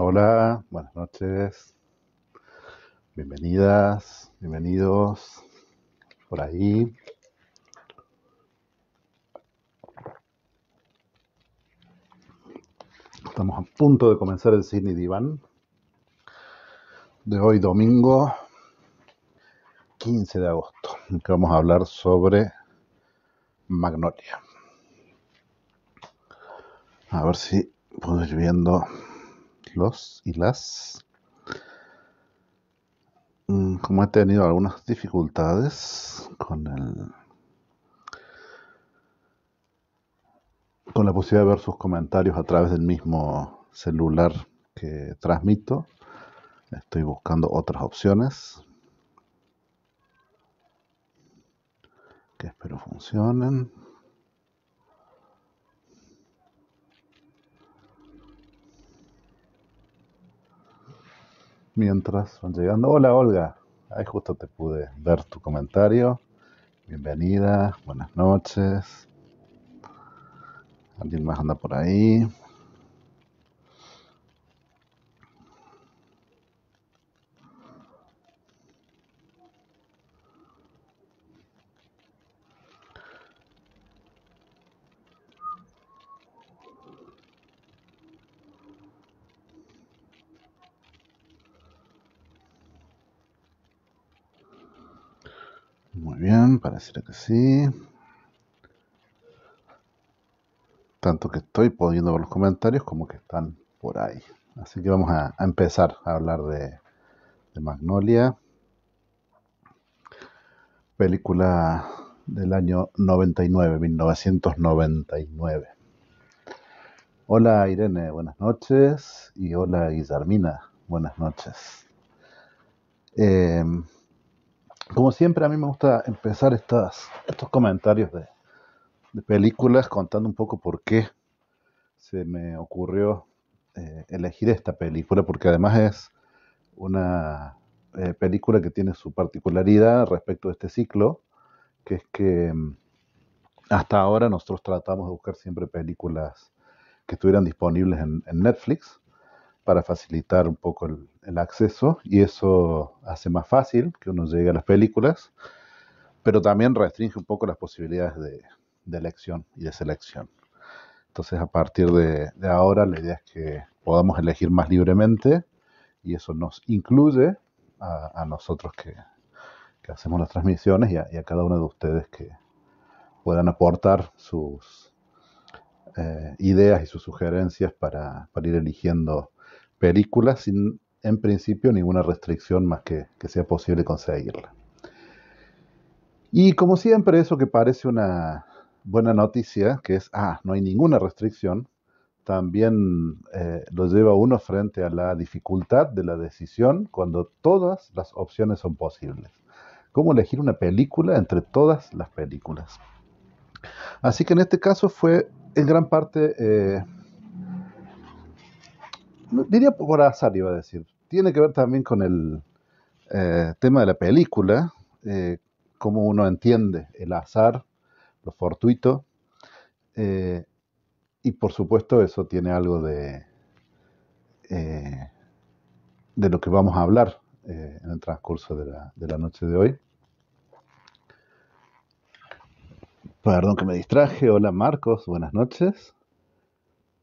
Hola, buenas noches. Bienvenidas, bienvenidos por ahí. Estamos a punto de comenzar el cine Divan de hoy domingo 15 de agosto, que vamos a hablar sobre Magnolia. A ver si puedo ir viendo los y las, mm, como he tenido algunas dificultades con el con la posibilidad de ver sus comentarios a través del mismo celular que transmito, estoy buscando otras opciones que espero funcionen. mientras van llegando. Hola Olga, ahí justo te pude ver tu comentario. Bienvenida, buenas noches. Alguien más anda por ahí. bien, parece que sí. Tanto que estoy pudiendo ver los comentarios como que están por ahí. Así que vamos a, empezar a hablar de, de Magnolia. Película del año 99, 1999. Hola Irene, buenas noches. Y hola Guillermina, buenas noches. Em, como siempre, a mí me gusta empezar estas, estos comentarios de, películas contando un poco por qué se me ocurrió eh, elegir esta película, porque además es una eh, película que tiene su particularidad respecto de este ciclo, que es que mm, hasta ahora nosotros tratamos de buscar siempre películas que estuvieran disponibles en Netflix, para facilitar un poco el, acceso y eso hace más fácil que uno llegue a las películas, pero también restringe un poco las posibilidades de, elección y de selección. Entonces, a partir de, ahora, la idea es que podamos elegir más libremente y eso nos incluye a, nosotros que, hacemos las transmisiones y a, cada uno de ustedes que puedan aportar sus eh, ideas y sus sugerencias para, para ir eligiendo película sin, en principio, ninguna restricción más que, que sea posible conseguirla. Y como siempre, eso que parece una buena noticia, que es, ah, no hay ninguna restricción, también eh, lo lleva uno frente a la dificultad de la decisión cuando todas las opciones son posibles. ¿Cómo elegir una película entre todas las películas? Así que en este caso fue en gran parte eh, diría por azar, iba a decir. Tiene que ver también con el eh, tema de la película, eh, cómo uno entiende el azar, lo fortuito. Eh, y por supuesto eso tiene algo de, de lo que vamos a hablar en el transcurso de la, de la noche de hoy. Perdón que me distraje. Hola Marcos, buenas noches.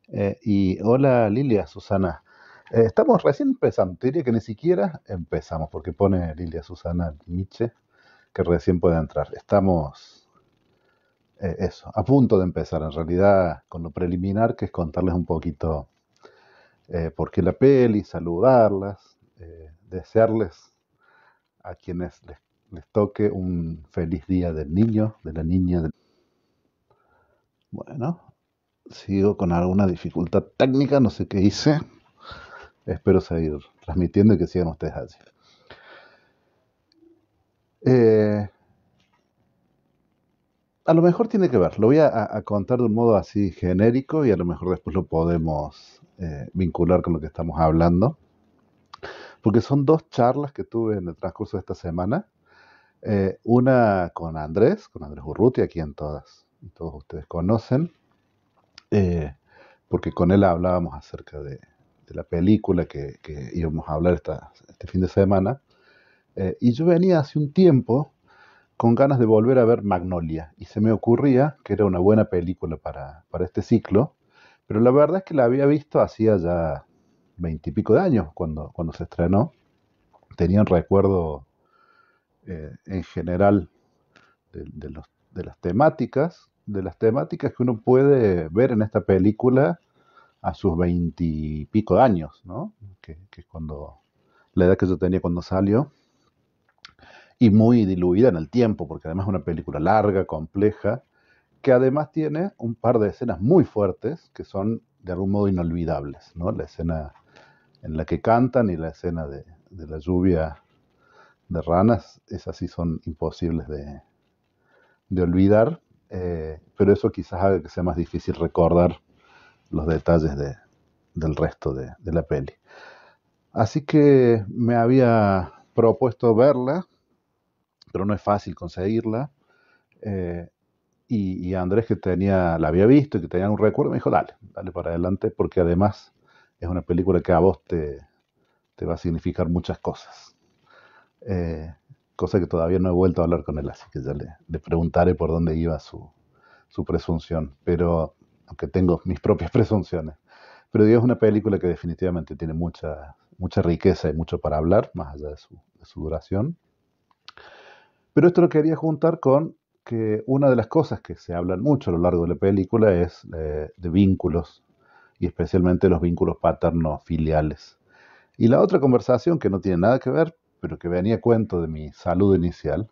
Eh, y hola Lilia, Susana. Eh, estamos recién empezando, te diría que ni siquiera empezamos, porque pone Lilia, Susana, Miche, que recién puede entrar. Estamos, eh, eso, a punto de empezar, en realidad, con lo preliminar, que es contarles un poquito por qué la peli, saludarlas, desearles a quienes les, toque un feliz día del niño, de la niña. Bueno, sigo con alguna dificultad técnica, no sé qué hice. Espero seguir transmitiendo y que sigan ustedes así. Eh, a lo mejor tiene que ver, lo voy a, contar de un modo así genérico y a lo mejor después lo podemos eh, vincular con lo que estamos hablando, porque son dos charlas que tuve en el transcurso de esta semana, eh, una con Andrés, con Andrés Urrutia, a quien todas y todos ustedes conocen, eh, porque con él hablábamos acerca de, la película que, íbamos a hablar este fin de semana, eh, y yo venía hace un tiempo con ganas de volver a ver Magnolia, y se me ocurría que era una buena película para, este ciclo, pero la verdad es que la había visto hacía ya veintipico de años cuando, cuando se estrenó, tenía un recuerdo eh, en general de, de las temáticas, de las temáticas que uno puede ver en esta película a sus veintipico años, Que, es cuando la edad que yo tenía cuando salió. Y muy diluida en el tiempo, porque además es una película larga, compleja, que además tiene un par de escenas muy fuertes que son de algún modo inolvidables, ¿no? La escena en la que cantan y la escena de, la lluvia de ranas, esas sí son imposibles de olvidar. Eh, pero eso quizás haga que sea más difícil recordar los detalles del resto de, la peli. Así que me había propuesto verla, pero no es fácil conseguirla. Eh, y, Andrés, que tenía, la había visto y que tenía un recuerdo, me dijo, dale, dale para adelante, porque además es una película que a vos te, va a significar muchas cosas. Eh, cosa que todavía no he vuelto a hablar con él, así que ya le, preguntaré por dónde iba su, presunción, pero aunque tengo mis propias presunciones. Pero digo, es una película que definitivamente tiene mucha, mucha riqueza y mucho para hablar, más allá de su, duración. Pero esto lo quería juntar con que una de las cosas que se hablan mucho a lo largo de la película es eh, de vínculos, y especialmente los vínculos paterno-filiales. Y la otra conversación, que no tiene nada que ver, pero que venía a cuento de mi salud inicial,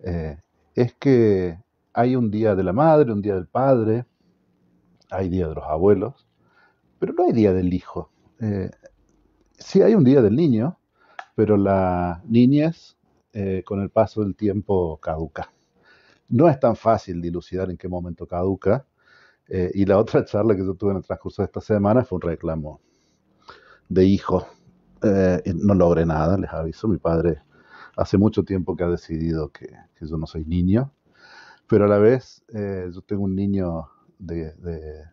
eh, es que hay un día de la madre, un día del padre, hay día de los abuelos, pero no hay día del hijo. Eh, sí hay un día del niño, pero la niñez eh, con el paso del tiempo caduca. No es tan fácil dilucidar en qué momento caduca. y la otra charla que yo tuve en el transcurso de esta semana fue un reclamo de hijo eh, no logré nada, les aviso. Mi padre hace mucho tiempo que ha decidido que, yo no soy niño, pero a la vez eh, yo tengo un niño de,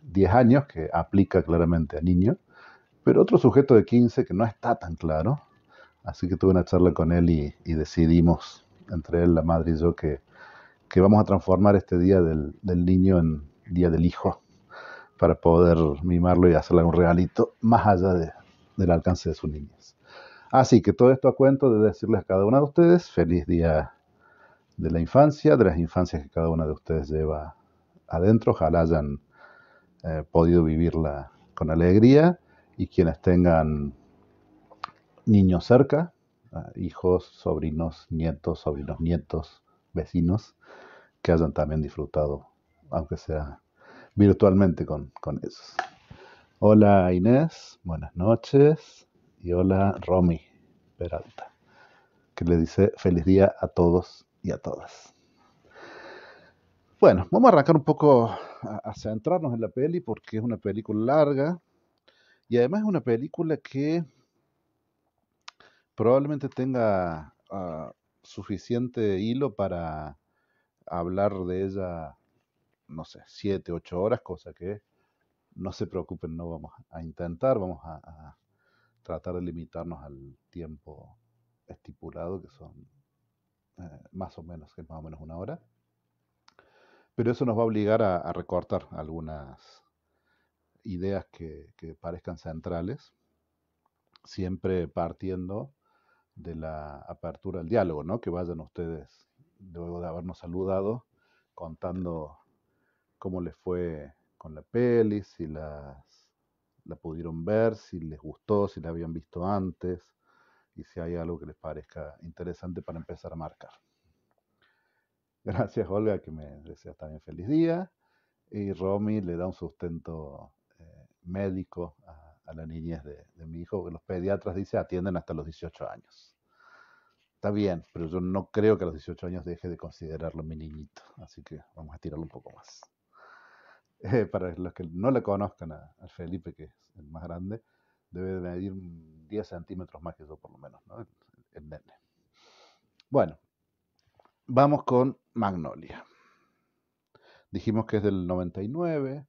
10 años que aplica claramente a niño, pero otro sujeto de 15 que no está tan claro. Así que tuve una charla con él y, decidimos, entre él, la madre y yo, que, vamos a transformar este día del, niño en día del hijo para poder mimarlo y hacerle un regalito más allá del alcance de su niño. Así que todo esto a cuento de decirles a cada una de ustedes feliz día de la infancia, de las infancias que cada una de ustedes lleva adentro. Ojalá hayan eh, podido vivirla con alegría y quienes tengan niños cerca, eh, hijos, sobrinos, nietos, sobrinos, nietos, vecinos, que hayan también disfrutado, aunque sea virtualmente con, con ellos. Hola Inés, buenas noches y hola Romy Peralta, que le dice feliz día a todos y a todas. Bueno, vamos a arrancar un poco a, centrarnos en la peli porque es una película larga y además es una película que probablemente tenga ah, suficiente hilo para hablar de ella, no sé, siete, ocho horas, cosa que no se preocupen, no vamos a intentar, vamos a, tratar de limitarnos al tiempo estipulado, que son eh, más o menos, que más o menos una hora. Pero eso nos va a obligar a, recortar algunas ideas que, parezcan centrales, siempre partiendo de la apertura al diálogo, ¿no? Que vayan ustedes, luego de habernos saludado, contando cómo les fue con la peli, y las la pudieron ver, si les gustó, si la habían visto antes y si hay algo que les parezca interesante para empezar a marcar. Gracias Olga que me deseas también feliz día y Romy le da un sustento eh, médico a, la niñez de, mi hijo, que los pediatras dice atienden hasta los 18 años. Está bien, pero yo no creo que a los 18 años deje de considerarlo mi niñito, así que vamos a tirarlo un poco más. para los que no le conozcan a, Felipe, que es el más grande, debe de medir 10 centímetros más que eso por lo menos, ¿no? el, nene. Bueno, vamos con Magnolia. Dijimos que es del 99,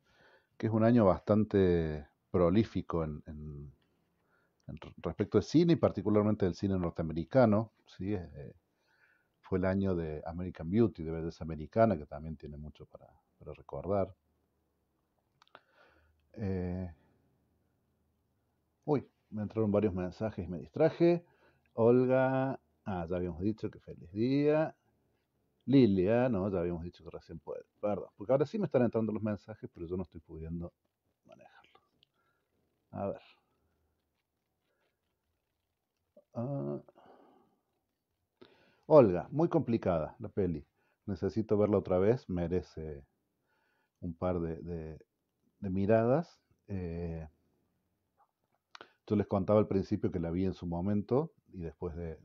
que es un año bastante prolífico en, respecto al cine y particularmente del cine norteamericano. ¿sí? Eh, eh, fue el año de American Beauty, de belleza americana, que también tiene mucho para recordar. Eh, uy, me entraron varios mensajes, me distraje. Olga, ah, ya habíamos dicho que feliz día. Lilia, no, ya habíamos dicho que recién puede. Perdón, porque ahora sí me están entrando los mensajes, pero yo no estoy pudiendo manejarlos. A ver. Ah. Olga, muy complicada la peli. Necesito verla otra vez, merece un par de, de miradas. Eh, yo les contaba al principio que la vi en su momento y después de,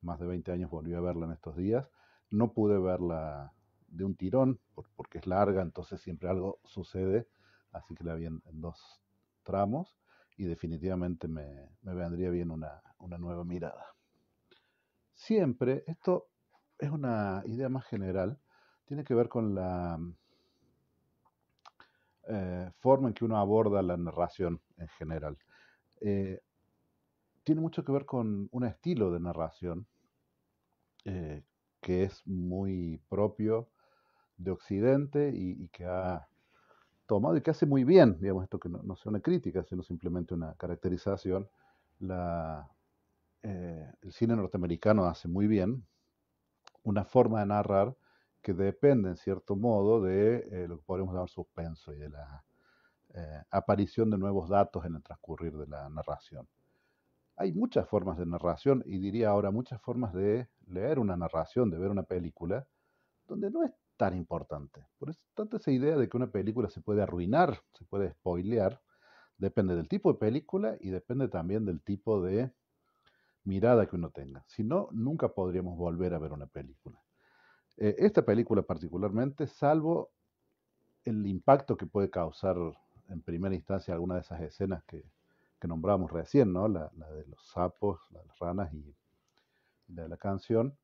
más de 20 años volví a verla en estos días. No pude verla de un tirón porque es larga, entonces siempre algo sucede, así que la vi en, dos tramos y definitivamente me, vendría bien una nueva mirada. Siempre, esto es una idea más general, tiene que ver con la eh, forma en que uno aborda la narración en general. Eh, tiene mucho que ver con un estilo de narración eh, que es muy propio de Occidente y, que ha tomado y que hace muy bien, digamos, esto que no, no sea una crítica, sino simplemente una caracterización, el cine norteamericano hace muy bien una forma de narrar que depende, en cierto modo, de eh, lo que podríamos llamar suspenso y de la eh, aparición de nuevos datos en el transcurrir de la narración. Hay muchas formas de narración y diría ahora muchas formas de leer una narración, de ver una película, donde no es tan importante. Por eso tanto esa idea de que una película se puede arruinar, se puede spoilear, depende del tipo de película y depende también del tipo de mirada que uno tenga. Si no, nunca podríamos volver a ver una película. Eh, esta película particularmente, salvo el impacto que puede causar en primera instancia alguna de esas escenas que, nombramos recién, ¿no? La, de los sapos, las ranas y la de la canción,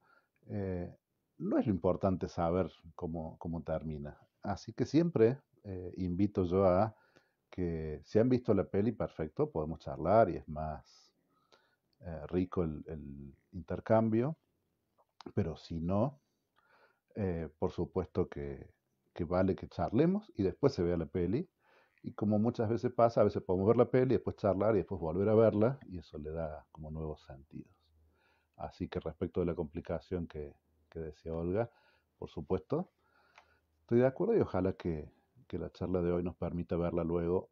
eh, no es lo importante saber cómo, termina. Así que siempre eh, invito yo a que si han visto la peli, perfecto, podemos charlar y es más rico el, intercambio, pero si no, eh, por supuesto que, vale que charlemos y después se vea la peli. Y como muchas veces pasa, a veces podemos ver la peli, después charlar y después volver a verla y eso le da como nuevos sentidos. Así que respecto de la complicación que, decía Olga, por supuesto, estoy de acuerdo y ojalá que la charla de hoy nos permita verla luego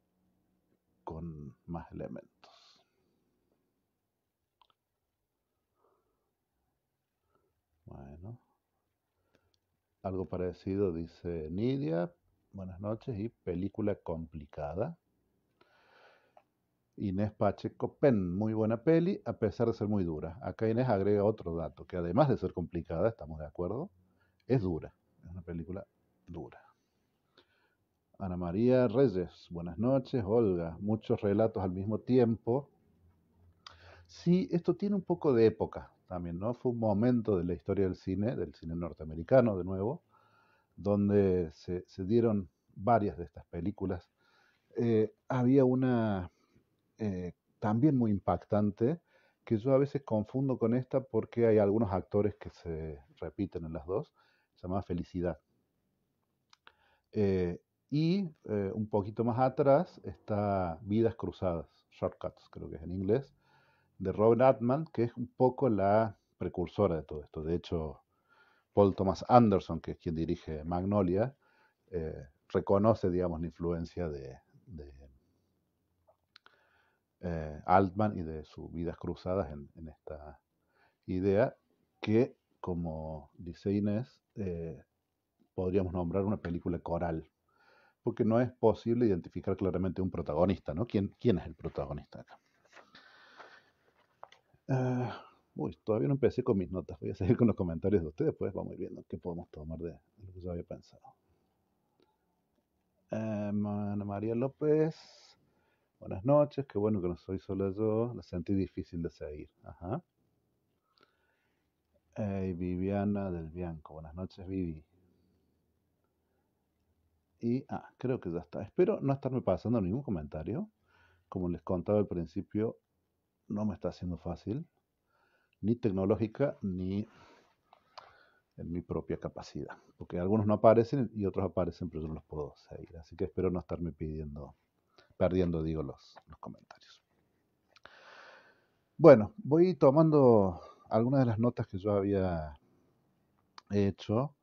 con más elementos. Bueno. Algo parecido dice Nidia, buenas noches, y película complicada. Inés Pacheco Pen, muy buena peli, a pesar de ser muy dura. Acá Inés agrega otro dato, que además de ser complicada, estamos de acuerdo, es dura. Es una película dura. Ana María Reyes, buenas noches, Olga. Muchos relatos al mismo tiempo. Sí, esto tiene un poco de época, también, ¿no? Fue un momento de la historia del cine, del cine norteamericano de nuevo, donde se, dieron varias de estas películas. Eh, había una eh, también muy impactante que yo a veces confundo con esta porque hay algunos actores que se repiten en las dos, llama Felicidad. Eh, y un poquito más atrás está Vidas Cruzadas, Shortcuts creo que es en inglés, de Robert Altman, que es un poco la precursora de todo esto. De hecho, Paul Thomas Anderson, que es quien dirige Magnolia, eh, reconoce, digamos, la influencia de, eh, Altman y de sus vidas cruzadas en, esta idea, que, como dice Inés, eh, podríamos nombrar una película coral, porque no es posible identificar claramente un protagonista, ¿no? ¿Quién, quién es el protagonista acá? Ah, uy, todavía no empecé con mis notas. Voy a seguir con los comentarios de ustedes, pues vamos ir viendo qué podemos tomar de, lo que yo había pensado. Eh, María López, buenas noches, qué bueno que no soy solo yo, la sentí difícil de seguir. Ajá. Viviana del Bianco, buenas noches Vivi. Y, ah, creo que ya está. Espero no estarme pasando ningún comentario. Como les contaba al principio, no me está haciendo fácil, ni tecnológica, ni en mi propia capacidad. Porque algunos no aparecen y otros aparecen, pero yo no los puedo seguir. Así que espero no estarme pidiendo, perdiendo, digo, los, comentarios. Bueno, voy tomando algunas de las notas que yo había hecho,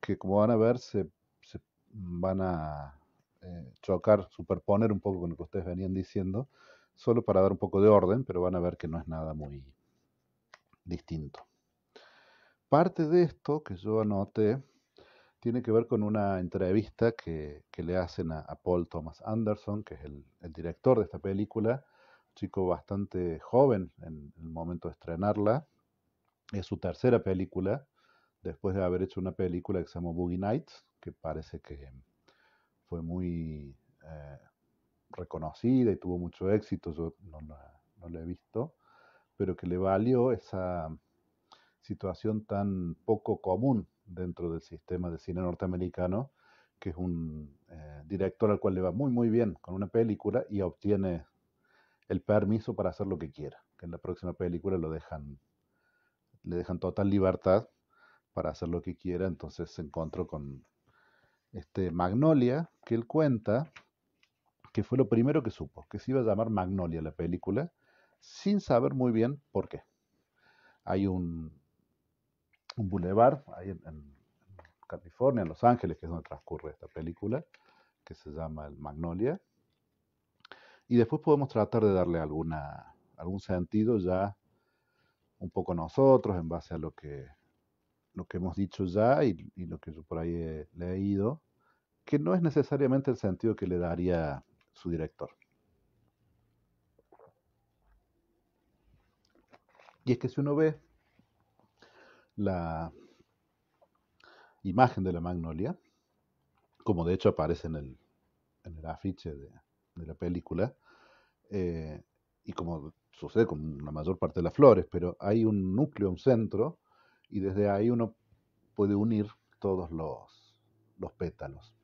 que como van a ver, se, se van a eh, chocar, superponer un poco con lo que ustedes venían diciendo solo para dar un poco de orden, pero van a ver que no es nada muy distinto. Parte de esto que yo anoté tiene que ver con una entrevista que, le hacen a, Paul Thomas Anderson, que es el, director de esta película, chico bastante joven en el momento de estrenarla. Es su tercera película, después de haber hecho una película que se llama Boogie Nights, que parece que fue muy eh, reconocida y tuvo mucho éxito, yo no la, he visto, pero que le valió esa situación tan poco común dentro del sistema de cine norteamericano, que es un eh, director al cual le va muy muy bien con una película y obtiene el permiso para hacer lo que quiera, que en la próxima película lo dejan, le dejan total libertad para hacer lo que quiera, entonces se encontró con este Magnolia, que él cuenta que fue lo primero que supo, que se iba a llamar Magnolia la película, sin saber muy bien por qué. Hay un, un bulevar ahí en, California, en Los Ángeles, que es donde transcurre esta película, que se llama el Magnolia. Y después podemos tratar de darle alguna, algún sentido ya un poco nosotros, en base a lo que, lo que hemos dicho ya y, y lo que yo por ahí he leído, que no es necesariamente el sentido que le daría su director. Y es que si uno ve la imagen de la magnolia, como de hecho aparece en el, en el afiche de, la película, eh, y como sucede con la mayor parte de las flores, pero hay un núcleo, un centro, y desde ahí uno puede unir todos los, los pétalos.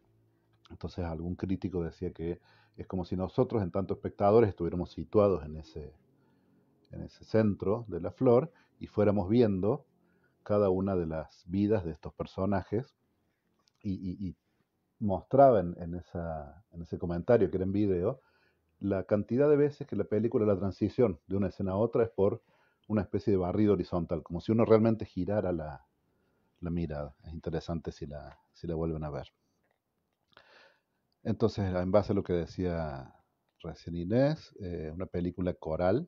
Entonces algún crítico decía que es como si nosotros, en tanto espectadores, estuviéramos situados en ese, en ese centro de la flor y fuéramos viendo cada una de las vidas de estos personajes y, y, mostraban en, en ese comentario que era en video la cantidad de veces que la película, la transición de una escena a otra es por una especie de barrido horizontal, como si uno realmente girara la, la mirada. Es interesante si la, si la vuelven a ver. Entonces, en base a lo que decía recién Inés, eh, una película coral,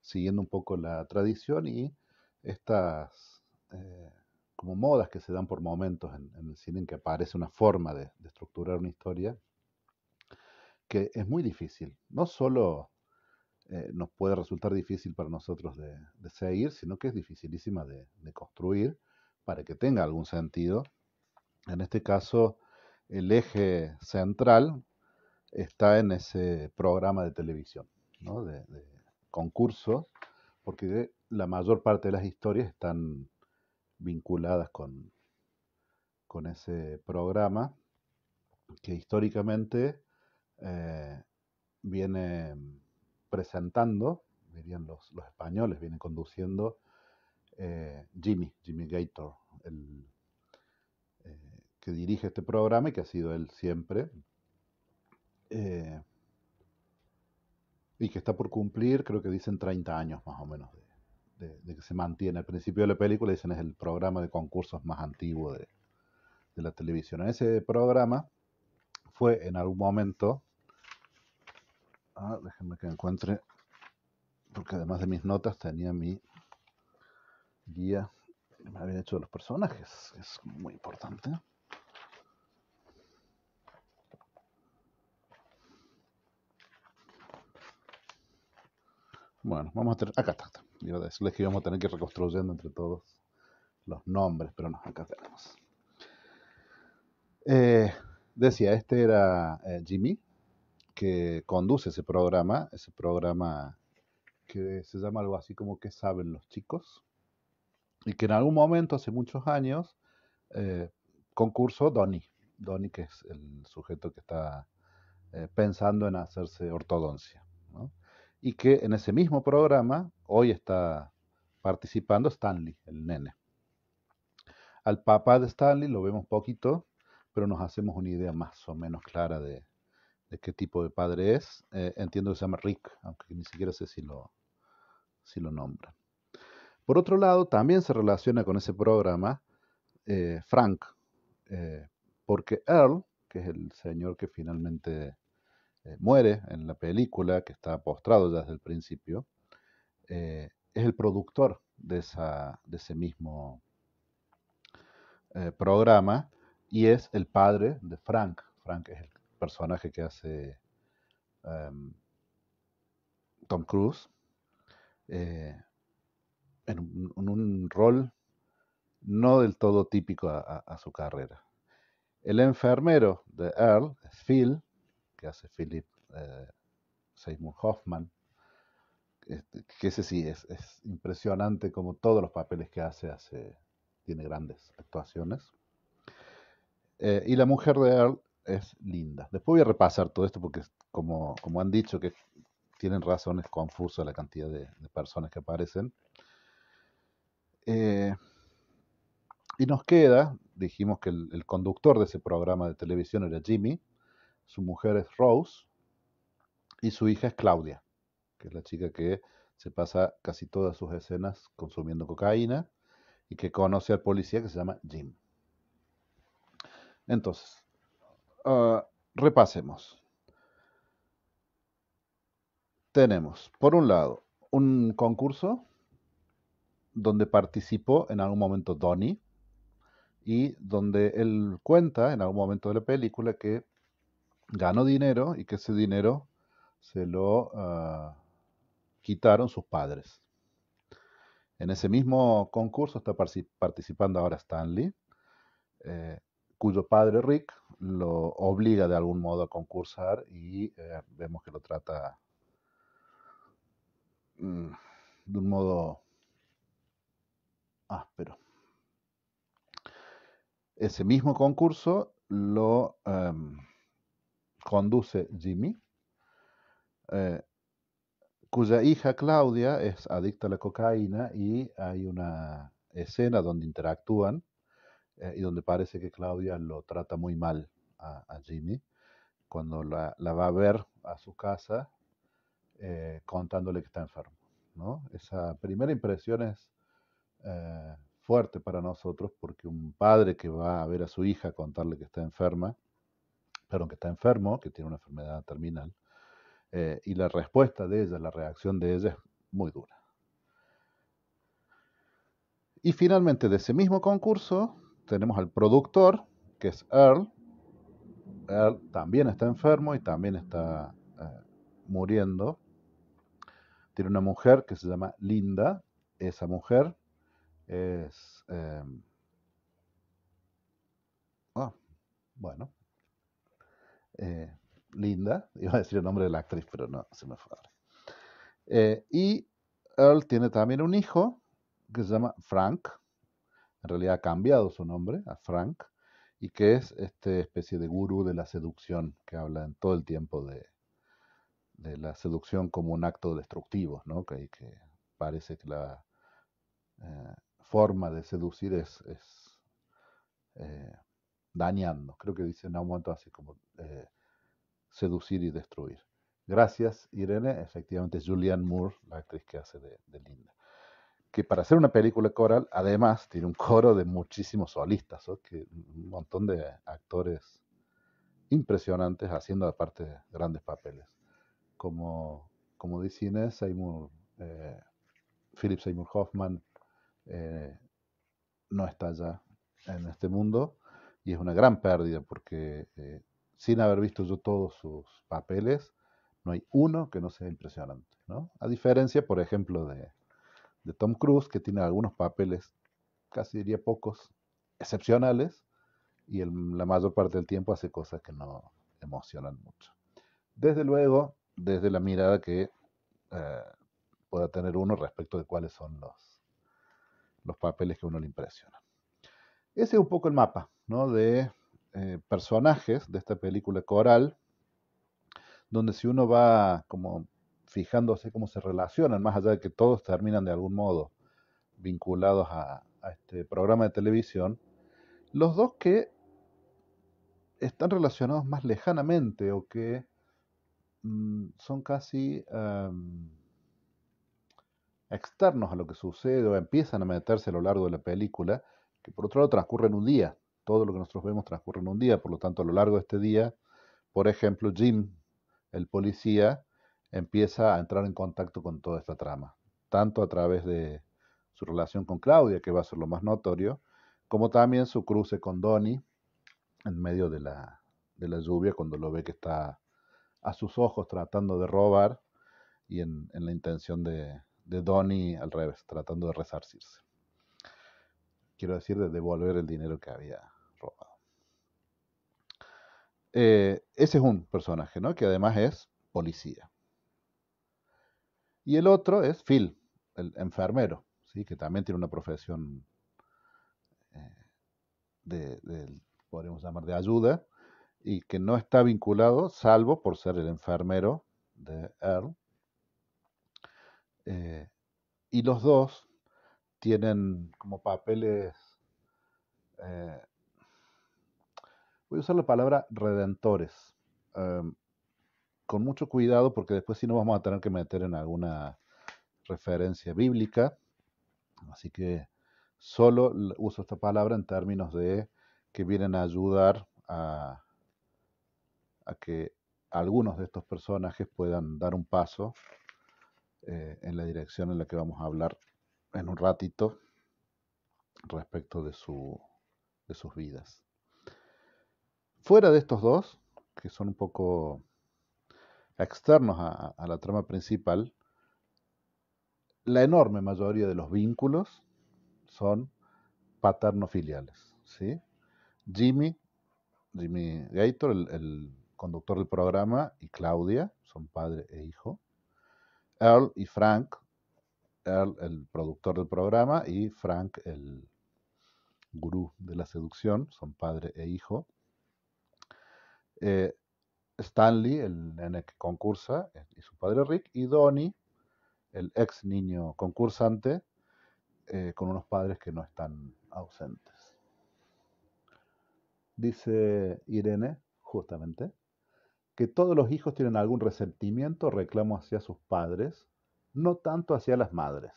siguiendo un poco la tradición y estas eh, como modas que se dan por momentos en, el cine en que aparece una forma de, estructurar una historia que es muy difícil. No solo eh, nos puede resultar difícil para nosotros de, seguir, sino que es dificilísima de construir para que tenga algún sentido. En este caso, el eje central está en ese programa de televisión, ¿no? de, concurso, concursos, porque la mayor parte de las historias están vinculadas con, con ese programa que históricamente eh, viene presentando, dirían los, españoles, viene conduciendo eh, Jimmy, Jimmy Gator, el que dirige este programa y que ha sido él siempre, eh, y que está por cumplir, creo que dicen 30 años más o menos de, que se mantiene. Al principio de la película dicen es el programa de concursos más antiguo de, la televisión. ese programa fue en algún momento, ah, déjenme que encuentre, porque además de mis notas tenía mi guía me habían hecho de los personajes, es muy importante. Bueno, vamos a tener. Acá está. Iba a decirles que íbamos a tener que reconstruyendo entre todos los nombres, pero no, acá tenemos. Eh, decía, este era eh, Jimmy, que conduce ese programa, ese programa que se llama algo así como que saben los chicos? Y que en algún momento, hace muchos años, eh, concursó Donny. Donnie que es el sujeto que está pensando en hacerse ortodoncia. ¿no? y que en ese mismo programa hoy está participando Stanley, el nene. Al papá de Stanley lo vemos poquito, pero nos hacemos una idea más o menos clara de, qué tipo de padre es. Eh, entiendo que se llama Rick, aunque ni siquiera sé si lo, si lo Por otro lado, también se relaciona con ese programa eh, Frank, eh, porque Earl, que es el señor que finalmente eh, muere en la película, que está postrado ya desde el principio, eh, es el productor de, de ese mismo eh, programa y es el padre de Frank. Frank es el personaje que hace em, Tom Cruise en un, rol no del todo típico a, su carrera. El enfermero de Earl, Phil, que hace Philip eh, Seymour Hoffman. Este, que ese sí, es, impresionante como todos los papeles que hace, hace tiene grandes actuaciones. Eh, y la mujer de Earl es linda. Después voy a repasar todo esto porque, como, como han dicho, que tienen razones confusas la cantidad de, personas que aparecen. Eh, y nos queda, dijimos que el, conductor de ese programa de televisión era Jimmy, su mujer es Rose y su hija es Claudia, que es la chica que se pasa casi todas sus escenas consumiendo cocaína y que conoce al policía que se llama Jim. Entonces, ah, repasemos. Tenemos, por un lado, un concurso donde participó en algún momento Donnie y donde él cuenta en algún momento de la película que ganó dinero y que ese dinero se lo ah, quitaron sus padres. En ese mismo concurso está participando ahora Stanley, eh, cuyo padre Rick lo obliga de algún modo a concursar y eh, vemos que lo trata mm, de un modo áspero. Ese mismo concurso lo... Em, conduce Jimmy, eh, cuya hija Claudia es adicta a la cocaína y hay una escena donde interactúan eh, y donde parece que Claudia lo trata muy mal a, Jimmy cuando la, va a ver a su casa eh, contándole que está enfermo. Esa primera impresión es fuerte para nosotros porque un padre que va a ver a su hija contarle que está enferma que está enfermo, que tiene una enfermedad terminal, eh, y la respuesta de ella, la reacción de ella es muy dura. Y finalmente de ese mismo concurso tenemos al productor, que es Earl. Earl también está enfermo y también está eh, muriendo. Tiene una mujer que se llama Linda. Esa mujer es... Em, ah, bueno, eh, linda, iba a decir el nombre de la actriz, pero no, se me fue eh, y Earl tiene también un hijo que se llama Frank, en realidad ha cambiado su nombre a Frank, y que es esta especie de gurú de la seducción que habla en todo el tiempo de, la seducción como un acto destructivo, ¿no? que, que parece que la eh, forma de seducir es, es dañando. Creo que dice un momento así como eh, seducir y destruir. Gracias, Irene. Efectivamente, Julianne Moore, la actriz que hace de, Linda. Que para hacer una película coral, además, tiene un coro de muchísimos solistas, que un montón de actores impresionantes haciendo aparte grandes papeles. Como, como dice Inés, Seymour, eh, Philip Seymour Hoffman eh, no está ya en este mundo y es una gran pérdida porque eh, sin haber visto yo todos sus papeles, no hay uno que no sea impresionante. A diferencia, por ejemplo, de, Tom Cruise, que tiene algunos papeles, casi diría pocos, excepcionales, y la mayor parte del tiempo hace cosas que no emocionan mucho. Desde luego, desde la mirada que eh, pueda tener uno respecto de cuáles son los, los papeles que a uno le impresionan. Ese es un poco el mapa de eh, personajes de esta película coral, donde si uno va como fijándose cómo se relacionan, más allá de que todos terminan de algún modo vinculados a, este programa de televisión, los dos que están relacionados más lejanamente o que mm, son casi em, externos a lo que sucede o empiezan a meterse a lo largo de la película, que por otro lado transcurren un día, todo lo que nosotros vemos transcurre en un día, por lo tanto, a lo largo de este día, por ejemplo, Jim, el policía, empieza a entrar en contacto con toda esta trama, tanto a través de su relación con Claudia, que va a ser lo más notorio, como también su cruce con Donnie en medio de la, lluvia, cuando lo ve que está a sus ojos tratando de robar y en, la intención de, de Donnie al revés, tratando de resarcirse. Quiero decir, de devolver el dinero que había eh, ese es un personaje, ¿no? Que además es policía. Y el otro es Phil, el enfermero, ¿sí? que también tiene una profesión eh, de, llamar, de ayuda, y que no está vinculado, salvo por ser el enfermero de Earl. Eh, y los dos tienen como papeles Voy a usar la palabra redentores. Em, con mucho cuidado porque después si no vamos a tener que meter en alguna referencia bíblica. Así que solo uso esta palabra en términos de que vienen a ayudar a, que algunos de estos personajes puedan dar un paso eh, en la dirección en la que vamos a hablar en un ratito respecto de sus vidas. Fuera de estos dos, que son un poco externos a, la trama principal, la enorme mayoría de los vínculos son paterno-filiales. Jimmy, Jimmy Gator, el, el, conductor del programa, y Claudia son padre e hijo. Earl y Frank, Earl el productor del programa y Frank el gurú de la seducción, son padre e hijo. Eh, Stanley, el nene que concursa, eh, y su padre Rick, y Donnie, el ex niño concursante, eh, con unos padres que no están ausentes. Dice Irene, justamente, que todos los hijos tienen algún resentimiento o reclamo hacia sus padres, no tanto hacia las madres.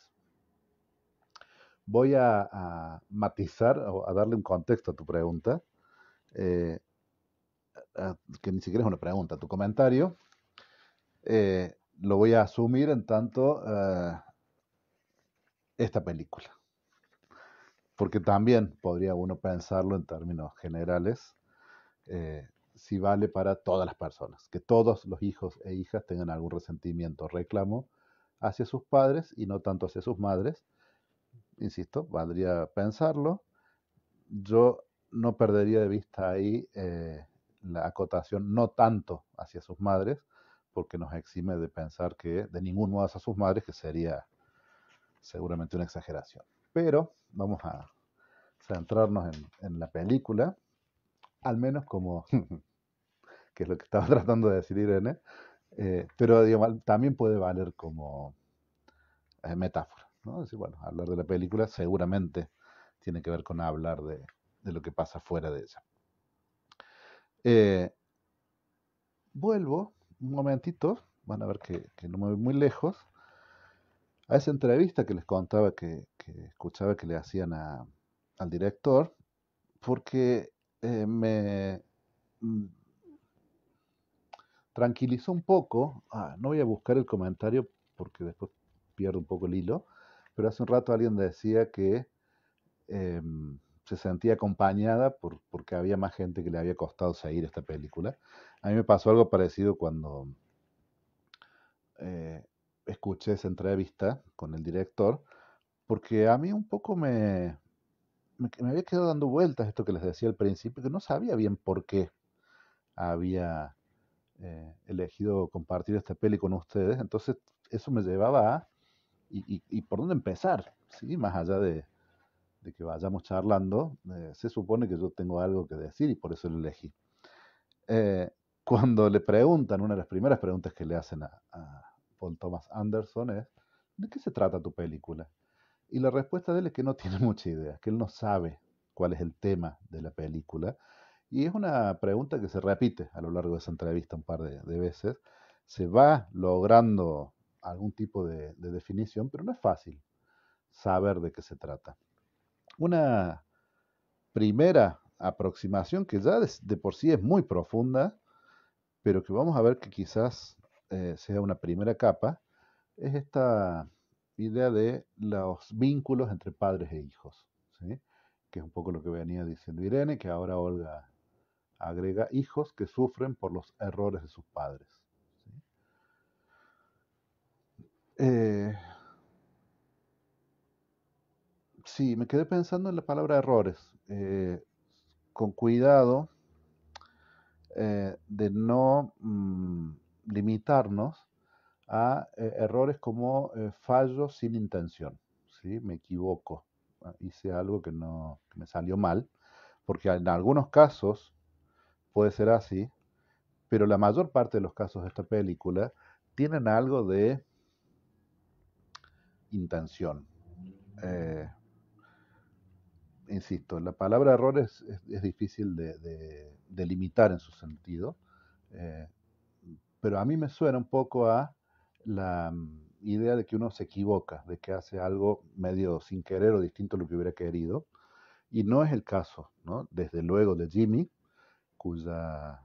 Voy a, matizar o a darle un contexto a tu pregunta. Ah, que ni siquiera es una pregunta, tu comentario, eh, lo voy a asumir en tanto eh, esta película. Porque también podría uno pensarlo en términos generales, eh, si vale para todas las personas, que todos los hijos e hijas tengan algún resentimiento, reclamo hacia sus padres y no tanto hacia sus madres. Insisto, valdría pensarlo. Yo no perdería de vista ahí la acotación no tanto hacia sus madres, porque nos exime de pensar que de ningún modo hacia sus madres, que sería seguramente una exageración. Pero vamos a centrarnos en, en la película, al menos como, que es lo que estaba tratando de decir Irene, eh, pero también puede valer como eh, metáfora. ¿no? Es decir, bueno, hablar de la película seguramente tiene que ver con hablar de lo que pasa fuera de ella. Eh, vuelvo un momentito, van a ver que, no me voy muy lejos, a esa entrevista que les contaba que, escuchaba que le hacían al director, porque eh, me mm, tranquilizó un poco, ah, no voy a buscar el comentario porque después pierdo un poco el hilo, pero hace un rato alguien decía que... Em, se sentía acompañada porque había más gente que le había costado seguir esta película. A mí me pasó algo parecido cuando eh, escuché esa entrevista con el director, porque a mí un poco me, me, había quedado dando vueltas esto que les decía al principio, que no sabía bien por qué había eh, elegido compartir esta peli con ustedes, entonces eso me llevaba a, y, y por dónde empezar, ¿sí? más allá de que vayamos charlando, eh, se supone que yo tengo algo que decir y por eso lo elegí. Eh, cuando le preguntan, una de las primeras preguntas que le hacen a, a, Paul Thomas Anderson es, ¿de qué se trata tu película? Y la respuesta de él es que no tiene mucha idea, que él no sabe cuál es el tema de la película. Y es una pregunta que se repite a lo largo de esa entrevista un par de, veces. Se va logrando algún tipo de definición, pero no es fácil saber de qué se trata una primera aproximación que ya de, por sí es muy profunda, pero que vamos a ver que quizás eh, sea una primera capa, es esta idea de los vínculos entre padres e hijos, que es un poco lo que venía diciendo Irene, que ahora Olga agrega hijos que sufren por los errores de sus padres. Eh, sí, me quedé pensando en la palabra errores. Eh, con cuidado eh, de no mm, limitarnos a eh, errores como fallos sin intención. ¿sí? Me equivoco, ah, hice algo que, no, que me salió mal, porque en algunos casos puede ser así, pero la mayor parte de los casos de esta película tienen algo de intención insisto, la palabra error es, es, difícil de, de, limitar en su sentido, eh, pero a mí me suena un poco a la mm, idea de que uno se equivoca, de que hace algo medio sin querer o distinto a lo que hubiera querido, y no es el caso, ¿no? desde luego, de Jimmy, cuya,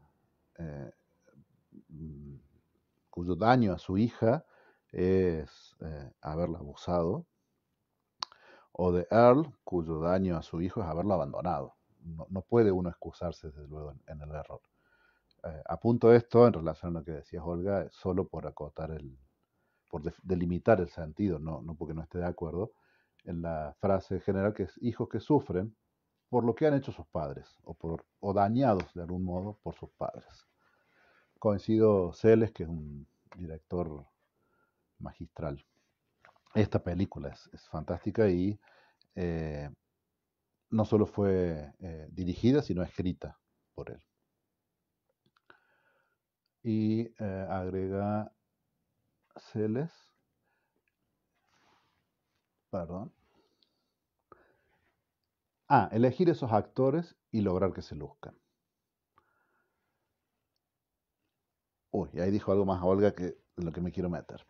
eh, mm, cuyo daño a su hija es eh, haberla abusado o de Earl, cuyo daño a su hijo es haberlo abandonado. No, puede uno excusarse, desde luego, en, el error. Eh, apunto esto en relación a lo que decías, Olga, solo por acotar el, por delimitar el sentido, no, no porque no esté de acuerdo, en la frase general que es hijos que sufren por lo que han hecho sus padres o, por, o dañados de algún modo por sus padres. Coincido Celes, que es un director magistral esta película es, fantástica y eh, no solo fue eh, dirigida, sino escrita por él. Y eh, agrega Celes, perdón. Ah, elegir esos actores y lograr que se luzcan. Uy, ahí dijo algo más Olga que lo que me quiero meter.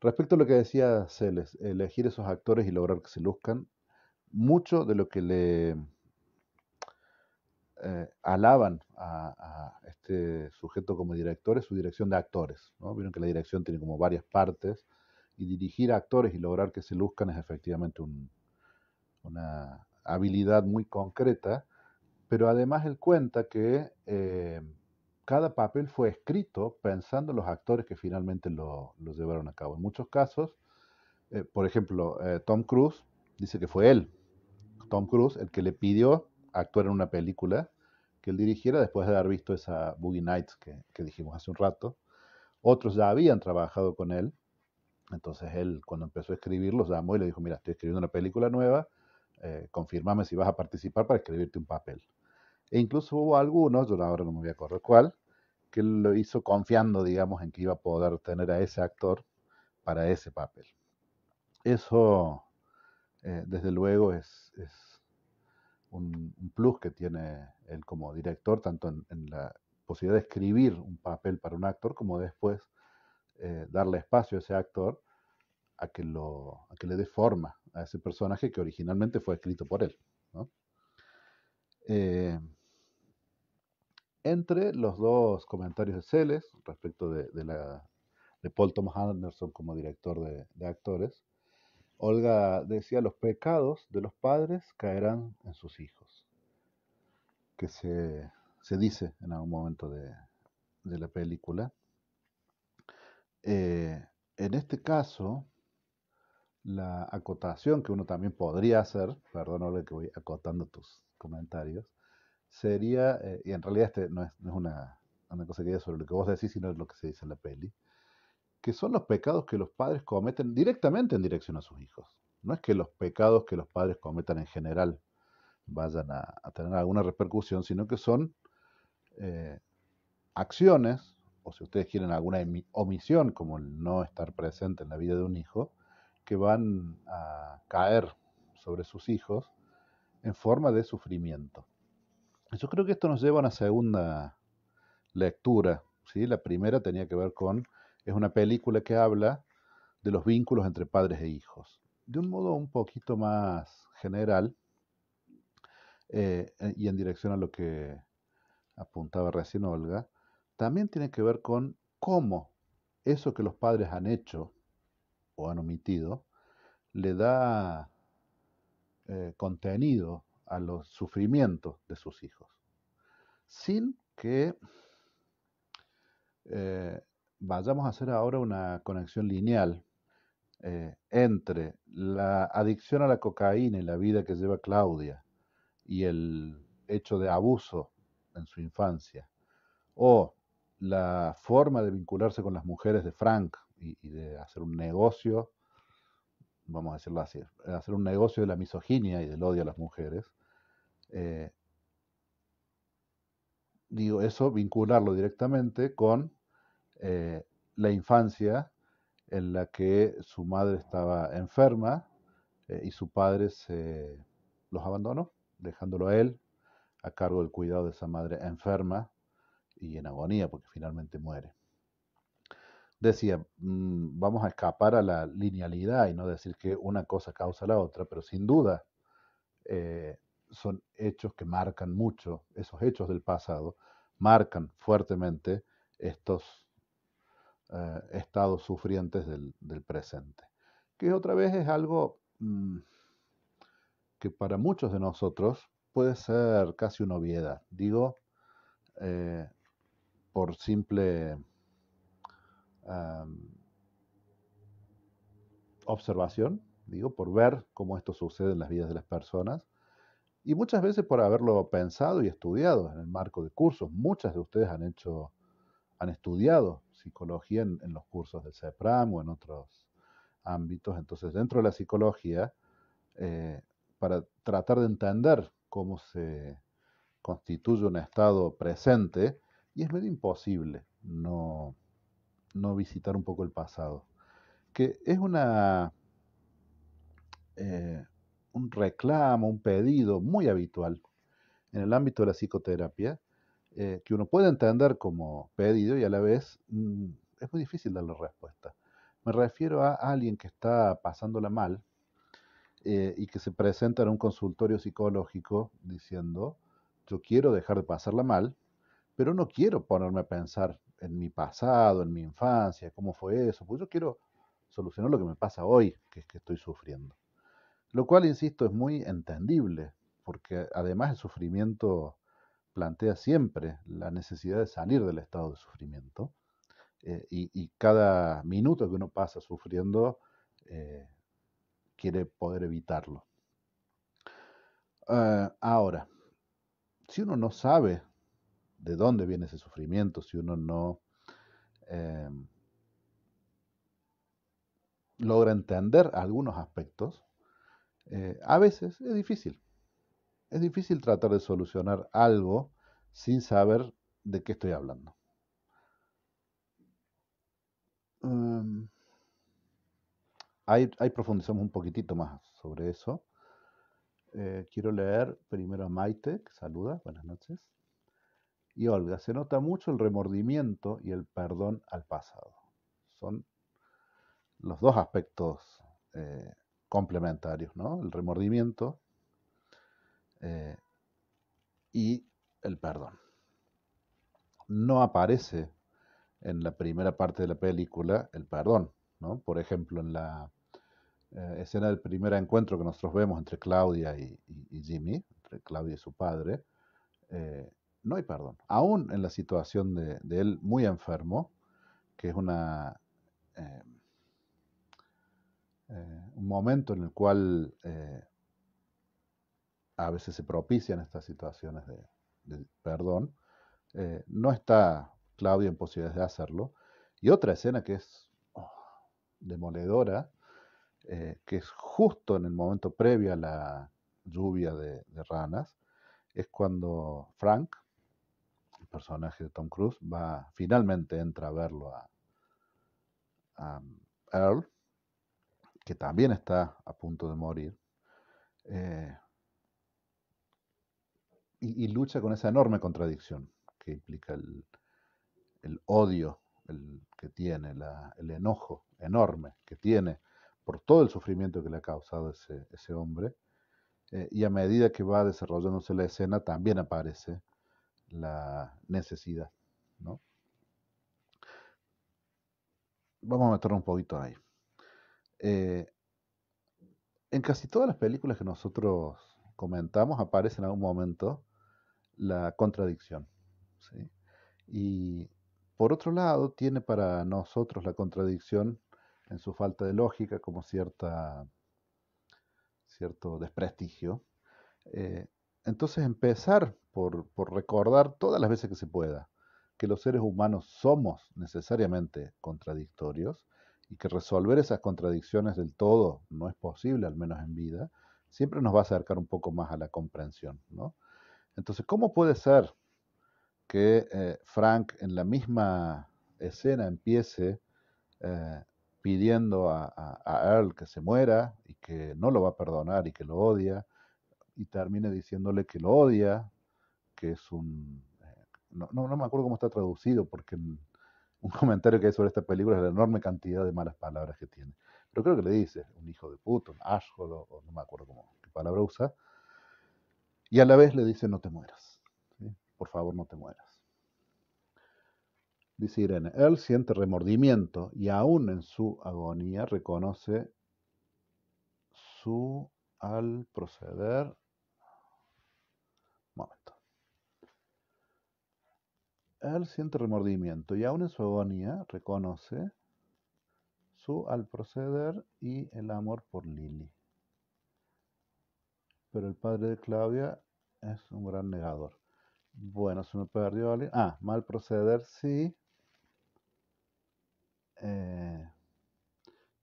Respecto a lo que decía Celes, elegir esos actores y lograr que se luzcan, mucho de lo que le eh, alaban a, este sujeto como director es su dirección de actores. Vieron que la dirección tiene como varias partes y dirigir a actores y lograr que se luzcan es efectivamente una habilidad muy concreta, pero además él cuenta que eh, cada papel fue escrito pensando en los actores que finalmente lo, llevaron a cabo. En muchos casos, eh, por ejemplo, eh, Tom Cruise dice que fue él, Tom Cruise, el que le pidió actuar en una película que él dirigiera después de haber visto esa Boogie Nights que, dijimos hace un rato. Otros ya habían trabajado con él, entonces él cuando empezó a escribir los llamó y le dijo, mira, estoy escribiendo una película nueva, eh, confirmame si vas a participar para escribirte un papel. E incluso hubo algunos, yo ahora no me voy a acordar cuál, que lo hizo confiando, digamos, en que iba a poder tener a ese actor para ese papel. Eso, eh, desde luego, es, un, plus que tiene él como director, tanto en, la posibilidad de escribir un papel para un actor, como después eh, darle espacio a ese actor a que, lo, que le dé forma a ese personaje que originalmente fue escrito por él. Eh, entre los dos comentarios de Celes respecto de, la, de Paul Thomas Anderson como director de, actores, Olga decía, los pecados de los padres caerán en sus hijos, que se, dice en algún momento de, la película. Eh, en este caso, la acotación que uno también podría hacer, perdón Olga que voy acotando tus comentarios, sería, eh, y en realidad este no es, una, cosa que diga sobre lo que vos decís, sino lo que se dice en la peli, que son los pecados que los padres cometen directamente en dirección a sus hijos. No es que los pecados que los padres cometan en general vayan a, tener alguna repercusión, sino que son eh, acciones, o si ustedes quieren alguna omisión, como el no estar presente en la vida de un hijo, que van a caer sobre sus hijos en forma de sufrimiento. Yo creo que esto nos lleva a una segunda lectura. ¿sí? La primera tenía que ver con, es una película que habla de los vínculos entre padres e hijos. De un modo un poquito más general eh, eh, y en dirección a lo que apuntaba recién Olga, también tiene que ver con cómo eso que los padres han hecho o han omitido le da eh, contenido a los sufrimientos de sus hijos, sin que eh, vayamos a hacer ahora una conexión lineal eh, entre la adicción a la cocaína y la vida que lleva Claudia y el hecho de abuso en su infancia, o la forma de vincularse con las mujeres de Frank y de hacer un negocio, vamos a decirlo así, hacer un negocio de la misoginia y del odio a las mujeres, eh, digo, eso vincularlo directamente con eh, la infancia en la que su madre estaba enferma eh, y su padre se los abandonó, dejándolo a él a cargo del cuidado de esa madre enferma y en agonía porque finalmente muere. Decía, mm, vamos a escapar a la linealidad y no decir que una cosa causa la otra, pero sin duda eh, son hechos que marcan mucho, esos hechos del pasado marcan fuertemente estos eh, estados sufrientes del, presente, que otra vez es algo mm, que para muchos de nosotros puede ser casi una obviedad, digo, eh, por simple observación, digo, por ver cómo esto sucede en las vidas de las personas, y muchas veces por haberlo pensado y estudiado en el marco de cursos, muchas de ustedes han hecho, han estudiado psicología en, los cursos del CEPRAM o en otros ámbitos. Entonces, dentro de la psicología, eh, para tratar de entender cómo se constituye un estado presente, y es medio imposible no, no visitar un poco el pasado, que es una eh, un reclamo, un pedido muy habitual en el ámbito de la psicoterapia, eh, que uno puede entender como pedido y a la vez mm, es muy difícil darle respuesta. Me refiero a alguien que está pasándola mal eh, y que se presenta en un consultorio psicológico diciendo, yo quiero dejar de pasarla mal, pero no quiero ponerme a pensar en mi pasado, en mi infancia, cómo fue eso, pues yo quiero solucionar lo que me pasa hoy, que es que estoy sufriendo. Lo cual, insisto, es muy entendible, porque además el sufrimiento plantea siempre la necesidad de salir del estado de sufrimiento. Eh, y, cada minuto que uno pasa sufriendo eh, quiere poder evitarlo. Ah, ahora, si uno no sabe de dónde viene ese sufrimiento, si uno no eh, logra entender algunos aspectos, eh, a veces es difícil. Es difícil tratar de solucionar algo sin saber de qué estoy hablando. Em, ahí, profundizamos un poquitito más sobre eso. Eh, quiero leer primero a Maite, que saluda, buenas noches. Y Olga, se nota mucho el remordimiento y el perdón al pasado. Son los dos aspectos eh, complementarios, ¿no? El remordimiento eh, y el perdón. No aparece en la primera parte de la película el perdón, ¿no? Por ejemplo, en la eh, escena del primer encuentro que nosotros vemos entre Claudia y, Jimmy, entre Claudia y su padre, eh, no hay perdón. Aún en la situación de, él muy enfermo, que es una eh, un momento en el cual eh, a veces se propician estas situaciones de, perdón, eh, no está Claudia en posibilidades de hacerlo. Y otra escena que es oh, demoledora, que es justo en el momento previo a la lluvia de, ranas, es cuando Frank, el personaje de Tom Cruise, va, finalmente entra a verlo a Earl que también está a punto de morir, eh, y, lucha con esa enorme contradicción que implica el, odio que tiene, el enojo enorme que tiene por todo el sufrimiento que le ha causado ese, hombre. Eh, y a medida que va desarrollándose la escena, también aparece la necesidad. ¿no? Vamos a meter un poquito ahí. Eh, en casi todas las películas que nosotros comentamos aparece en algún momento la contradicción. Y por otro lado, tiene para nosotros la contradicción en su falta de lógica como cierta, cierto desprestigio. Eh, entonces empezar por, recordar todas las veces que se pueda que los seres humanos somos necesariamente contradictorios y que resolver esas contradicciones del todo no es posible, al menos en vida, siempre nos va a acercar un poco más a la comprensión. ¿no? Entonces, ¿cómo puede ser que eh, Frank en la misma escena empiece eh, pidiendo a, Earl que se muera y que no lo va a perdonar y que lo odia, y termine diciéndole que lo odia, que es un... Eh, no, no, me acuerdo cómo está traducido, porque un comentario que hay sobre esta película es la enorme cantidad de malas palabras que tiene. Pero creo que le dice, un hijo de puto, un o, no me acuerdo cómo, qué palabra usa. Y a la vez le dice, no te mueras. Por favor, no te mueras. Dice Irene, él siente remordimiento y aún en su agonía reconoce su al proceder Él siente remordimiento y aún en su agonía reconoce su al proceder y el amor por Lili. Pero el padre de Claudia es un gran negador. Bueno, se me perdió alguien. Ah, mal proceder, sí. Eh,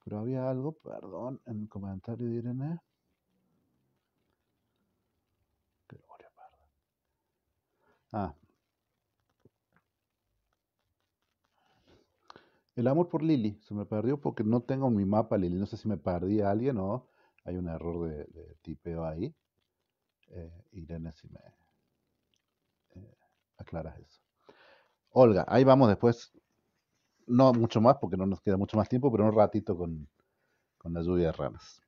pero había algo, perdón, en el comentario de Irene. Ah, El amor por Lili, se me perdió porque no tengo mi mapa Lili, No sé si me perdí a alguien o hay un error de, de tipeo ahí. Eh, Irene, si me eh, aclaras eso. Olga, ahí vamos después. No mucho más porque no nos queda mucho más tiempo, pero un ratito con, con la lluvia de ranas.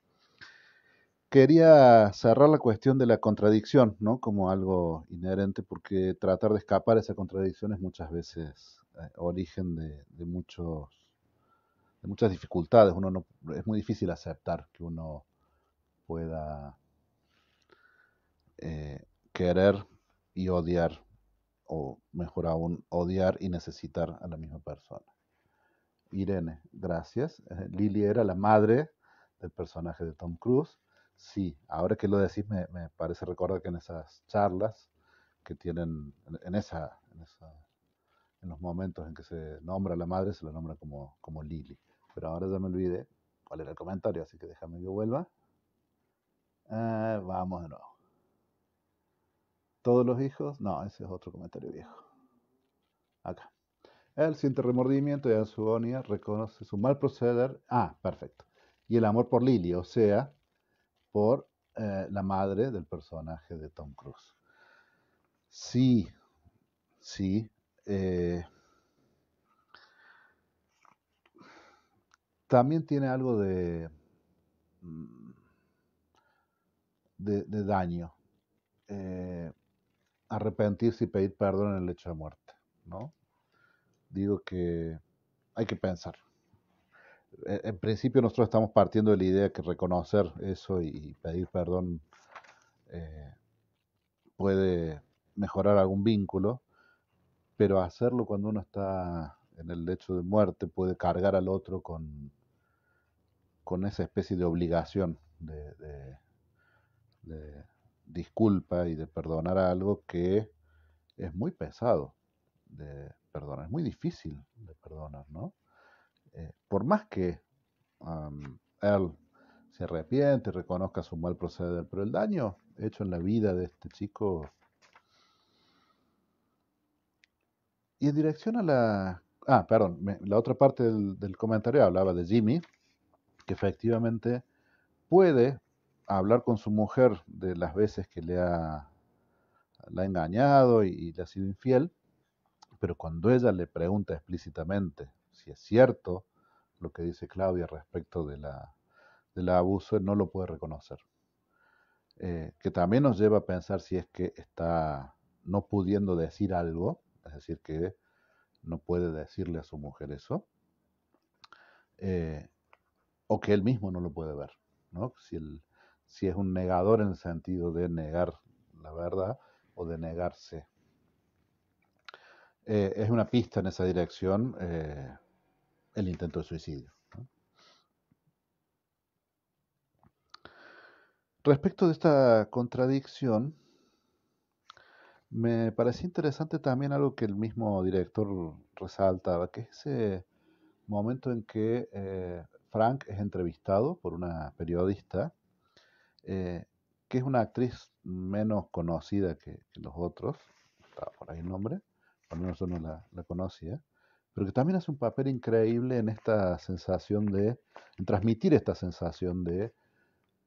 Quería cerrar la cuestión de la contradicción, ¿no? Como algo inherente, porque tratar de escapar de esa contradicción es muchas veces eh, origen de, muchos, de muchas dificultades. Uno no, es muy difícil aceptar que uno pueda eh, querer y odiar, o mejor aún, odiar y necesitar a la misma persona. Irene, gracias. Eh, Lili era la madre del personaje de Tom Cruise. Sí, ahora que lo decís, me, me parece recordar que en esas charlas que tienen, en esa en los momentos en que se nombra a la madre, se la nombra como, como Pero ahora ya me olvidé cuál era el comentario, así que déjame que vuelva. Eh, vamos de nuevo. ¿Todos los hijos? No, ese es otro comentario viejo. Acá. Él siente remordimiento y en su reconoce su mal proceder. Ah, perfecto. Y el amor por Lily, o sea, por eh, la madre del personaje de Tom Cruise. Sí, sí, eh, también tiene algo de, mm, de, daño. Eh, arrepentirse y pedir perdón en el hecho de muerte, ¿no? Digo que hay que pensar. Eh, en principio nosotros estamos partiendo de la idea que reconocer eso y pedir perdón puede mejorar algún vínculo, pero hacerlo cuando uno está en el lecho de muerte puede cargar al otro con, con esa especie de obligación de, disculpa y de perdonar algo que es muy pesado de perdonar, es muy difícil de perdonar, ¿no? Eh, por más que él se arrepiente, y reconozca su mal proceder, pero el daño hecho en la vida de este chico Y en dirección a la... Ah, perdón, la otra parte del, comentario hablaba de Jimmy, que efectivamente puede hablar con su mujer de las veces que le ha, la ha engañado y, le ha sido infiel, pero cuando ella le pregunta explícitamente si es cierto lo que dice Claudia respecto de la, del abuso, él no lo puede reconocer. Eh, que también nos lleva a pensar si es que está no pudiendo decir algo es decir, que no puede decirle a su mujer eso. Eh, o que él mismo no lo puede ver. Si, si es un negador en el sentido de negar la verdad o de negarse. Eh, es una pista en esa dirección eh, el intento de suicidio. Respecto de esta contradicción, me pareció interesante también algo que el mismo director resaltaba, que es ese momento en que eh, Frank es entrevistado por una periodista, eh, que es una actriz menos conocida que, los otros, estaba por ahí el nombre, por lo menos yo no la, la conocía, pero que también hace un papel increíble en esta sensación de, en transmitir esta sensación de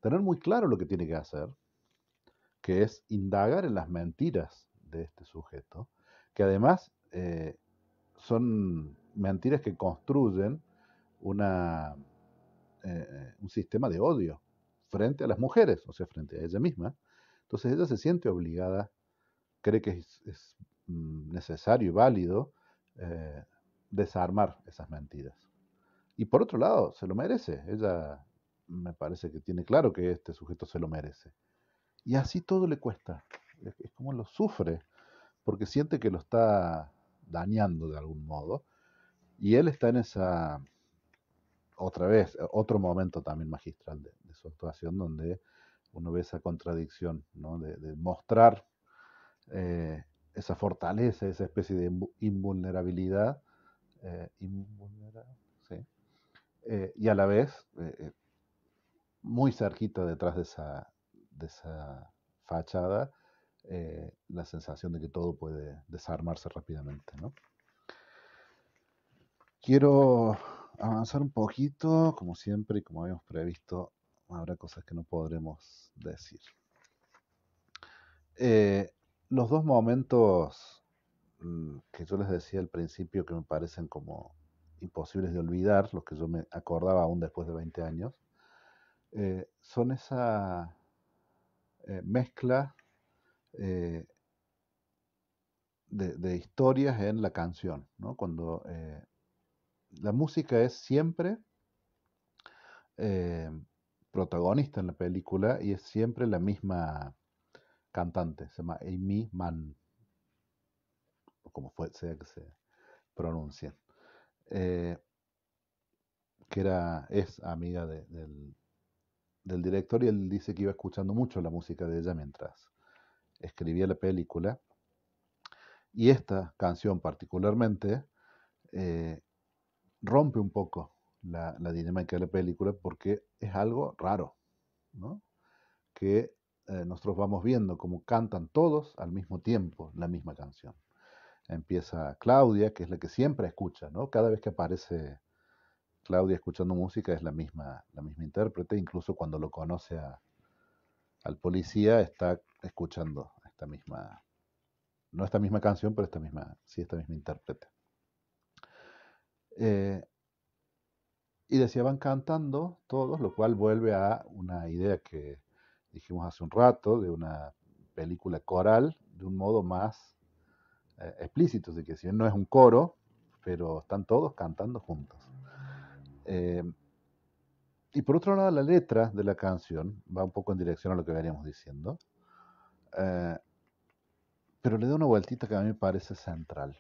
tener muy claro lo que tiene que hacer, que es indagar en las mentiras de este sujeto, que además eh, son mentiras que construyen una, eh, un sistema de odio frente a las mujeres, o sea, frente a ella misma. Entonces ella se siente obligada, cree que es, mm, necesario y válido eh, desarmar esas mentiras. Y por otro lado, se lo merece. Ella me parece que tiene claro que este sujeto se lo merece. Y así todo le cuesta es como lo sufre, porque siente que lo está dañando de algún modo. Y él está en esa, otra vez, otro momento también magistral de, su actuación, donde uno ve esa contradicción, de, mostrar eh, esa fortaleza, esa especie de invulnerabilidad, eh, eh, y a la vez muy cerquita detrás de esa, de esa fachada eh, la sensación de que todo puede desarmarse rápidamente. ¿no? Quiero avanzar un poquito, como siempre y como habíamos previsto, habrá cosas que no podremos decir. Eh, los dos momentos mm, que yo les decía al principio que me parecen como imposibles de olvidar, los que yo me acordaba aún después de 20 años, eh, son esa mezcla eh, de, historias en la canción, ¿no? Cuando eh, la música es siempre eh, protagonista en la película y es siempre la misma cantante, se llama Amy Mann, o como fue, sea que se pronuncie, que era, es amiga del director y él dice que iba escuchando mucho la música de ella mientras escribía la película. Y esta canción particularmente eh, rompe un poco la, dinámica de la película porque es algo raro, que eh, nosotros vamos viendo como cantan todos al mismo tiempo la misma canción. Empieza Claudia, que es la que siempre escucha, ¿no? cada vez que aparece Claudia escuchando música es la misma, la misma intérprete, incluso cuando lo conoce a, al policía está escuchando esta misma, no esta misma canción, pero esta misma, sí, esta misma intérprete. Eh, y decía, van cantando todos, lo cual vuelve a una idea que dijimos hace un rato de una película coral de un modo más eh, explícito, de que si bien no es un coro, pero están todos cantando juntos. Eh, y por otro lado, la letra de la canción va un poco en dirección a lo que veníamos diciendo, eh, pero le da una vueltita que a mí me parece central.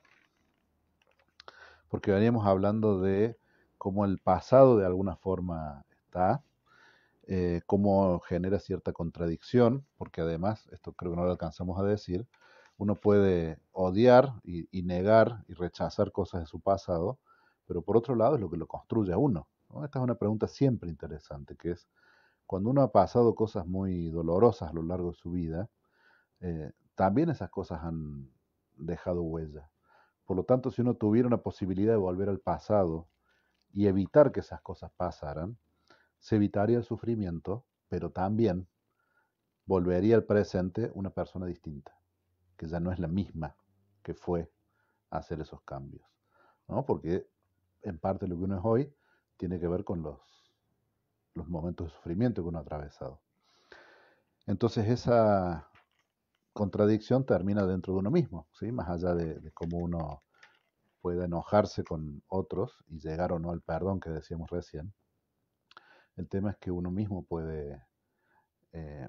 Porque veníamos hablando de cómo el pasado de alguna forma está, eh, cómo genera cierta contradicción, porque además, esto creo que no lo alcanzamos a decir, uno puede odiar y negar y rechazar cosas de su pasado, pero por otro lado es lo que lo construye a uno. Esta es una pregunta siempre interesante, que es, cuando uno ha pasado cosas muy dolorosas a lo largo de su vida, eh, también esas cosas han dejado huella. Por lo tanto, si uno tuviera una posibilidad de volver al pasado y evitar que esas cosas pasaran, se evitaría el sufrimiento, pero también volvería al presente una persona distinta, que ya no es la misma que fue a hacer esos cambios. ¿no? Porque en parte lo que uno es hoy tiene que ver con los, momentos de sufrimiento que uno ha atravesado. Entonces esa contradicción termina dentro de uno mismo, ¿sí? más allá de, cómo uno puede enojarse con otros y llegar o no al perdón que decíamos recién. El tema es que uno mismo puede eh,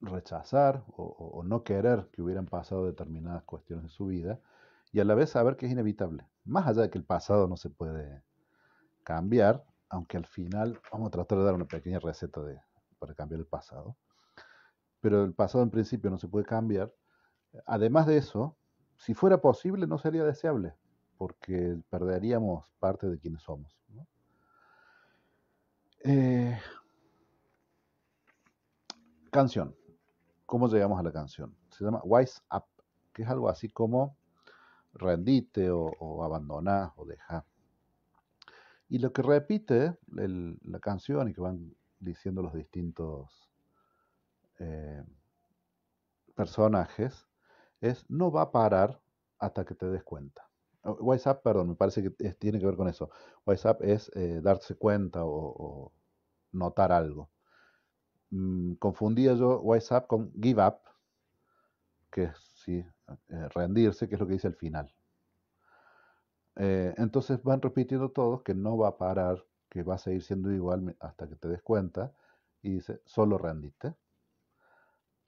rechazar o, o, no querer que hubieran pasado determinadas cuestiones de su vida y a la vez saber que es inevitable. Más allá de que el pasado no se puede cambiar, aunque al final vamos a tratar de dar una pequeña receta de, para cambiar el pasado, pero el pasado en principio no se puede cambiar. Además de eso, si fuera posible no sería deseable, porque perderíamos parte de quienes somos. Eh, canción. ¿Cómo llegamos a la canción? Se llama Wise Up, que es algo así como rendite o, o o deja Y lo que repite la canción y que van diciendo los distintos eh, personajes es no va a parar hasta que te des cuenta. Oh, WhatsApp, perdón, me parece que tiene que ver con eso. WhatsApp es eh, darse cuenta o, notar algo. Mm, confundía yo WhatsApp con give up, que es sí, eh, rendirse, que es lo que dice al final. Eh, entonces van repitiendo todos que no va a parar, que va a seguir siendo igual hasta que te des cuenta, y dice, solo rendiste,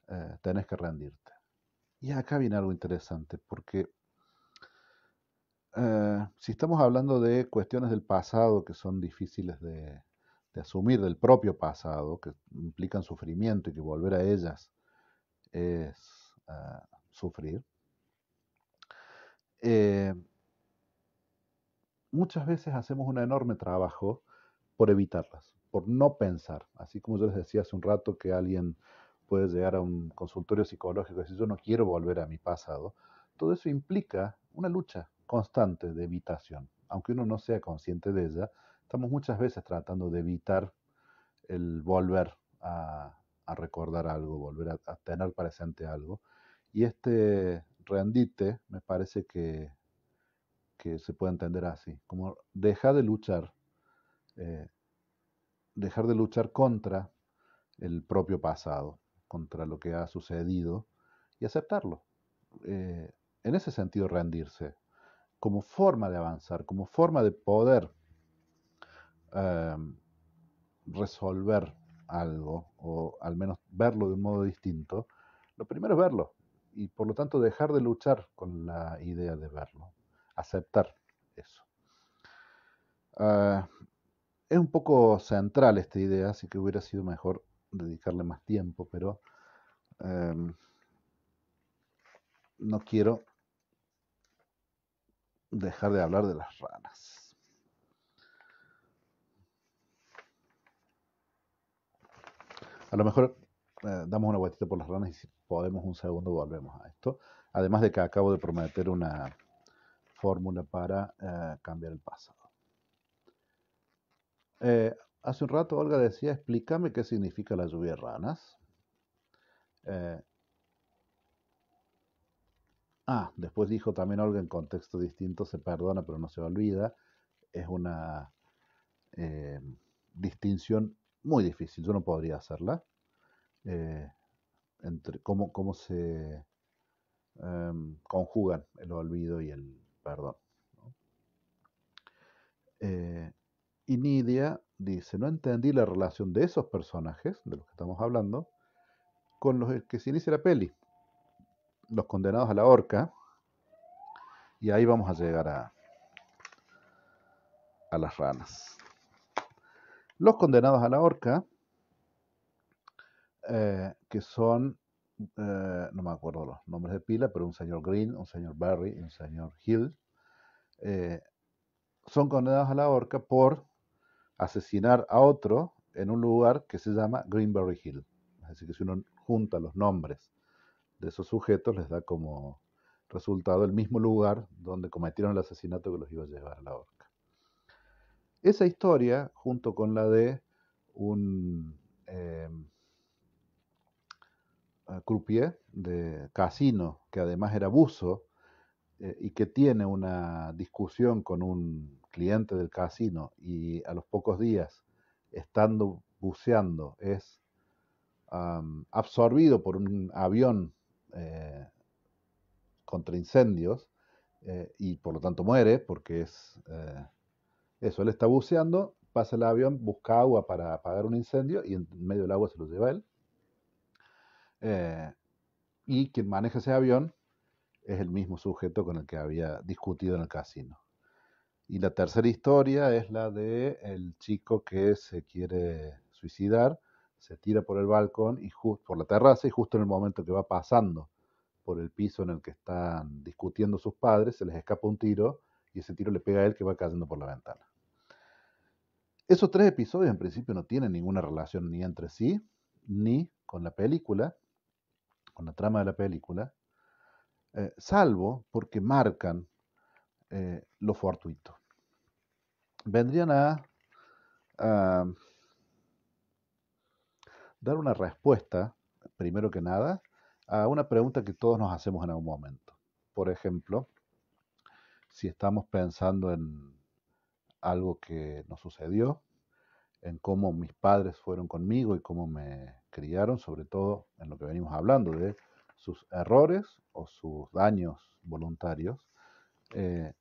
eh, tenés que rendirte. Y acá viene algo interesante, porque si estamos hablando de cuestiones del pasado que son difíciles de, de, asumir, del propio pasado, que implican sufrimiento y que volver a ellas es sufrir. Eh, muchas veces hacemos un enorme trabajo por evitarlas, por no pensar. Así como yo les decía hace un rato que alguien puede llegar a un consultorio psicológico y decir yo no quiero volver a mi pasado, todo eso implica una lucha constante de evitación. Aunque uno no sea consciente de ella, estamos muchas veces tratando de evitar el volver a, recordar algo, volver a tener presente algo, y este rendite me parece que, se puede entender así, como deja de luchar, eh, dejar de luchar contra el propio pasado, contra lo que ha sucedido y aceptarlo. Eh, en ese sentido, rendirse como forma de avanzar, como forma de poder em, resolver algo, o al menos verlo de un modo distinto, lo primero es verlo, y por lo tanto dejar de luchar con la idea de verlo, aceptar eso. Ah, es un poco central esta idea, así que hubiera sido mejor dedicarle más tiempo, pero em, no quiero dejar de hablar de las ranas. A lo mejor eh, damos una vueltita por las ranas y podemos un segundo, volvemos a esto. Además de que acabo de prometer una fórmula para eh, cambiar el pasado. Eh, hace un rato Olga decía, explícame qué significa la lluvia de ranas. Eh, ah, después dijo también Olga en contexto distinto, se perdona pero no se olvida. Es una distinción muy difícil, yo no podría hacerla. Eh, cómo, se em, conjugan el olvido y el perdón. Eh, y Nidia dice, no entendí la relación de esos personajes, de los que estamos hablando, con los que se inicia la peli. Los condenados a la horca. Y ahí vamos a llegar a, a las ranas. Los condenados a la horca eh, que son, eh, no me acuerdo los nombres de pila, pero un señor Green, un señor Barry y un señor Hill, eh, son condenados a la horca por asesinar a otro en un lugar que se llama Greenberry Hill. Es decir, que si uno junta los nombres de esos sujetos, les da como resultado el mismo lugar donde cometieron el asesinato que los iba a llevar a la horca. Esa historia, junto con la de un em, croupier de casino, que además era buzo eh, y que tiene una discusión con un cliente del casino y a los pocos días, estando buceando, es absorbido por un avión eh, contra incendios eh, y por lo tanto muere porque es eso, él está buceando, pasa el avión, busca agua para apagar un incendio y en medio del agua se lo lleva él eh, y quien maneja ese avión es el mismo sujeto con el que había discutido en el casino. Y la tercera historia es la de el chico que se quiere suicidar, se tira por el balcón y por la terraza y justo en el momento que va pasando por el piso en el que están discutiendo sus padres, se les escapa un tiro y ese tiro le pega a él que va cayendo por la ventana. Esos tres episodios en principio no tienen ninguna relación ni entre sí, ni con la película, con la trama de la película, eh, salvo porque marcan eh, lo fortuito. Vendrían a dar una respuesta, primero que nada, a una pregunta que todos nos hacemos en algún momento. Por ejemplo, si estamos pensando en algo que nos sucedió, en cómo mis padres fueron conmigo y cómo me criaron, sobre todo en lo que venimos hablando, de sus errores o sus daños voluntarios. Eh,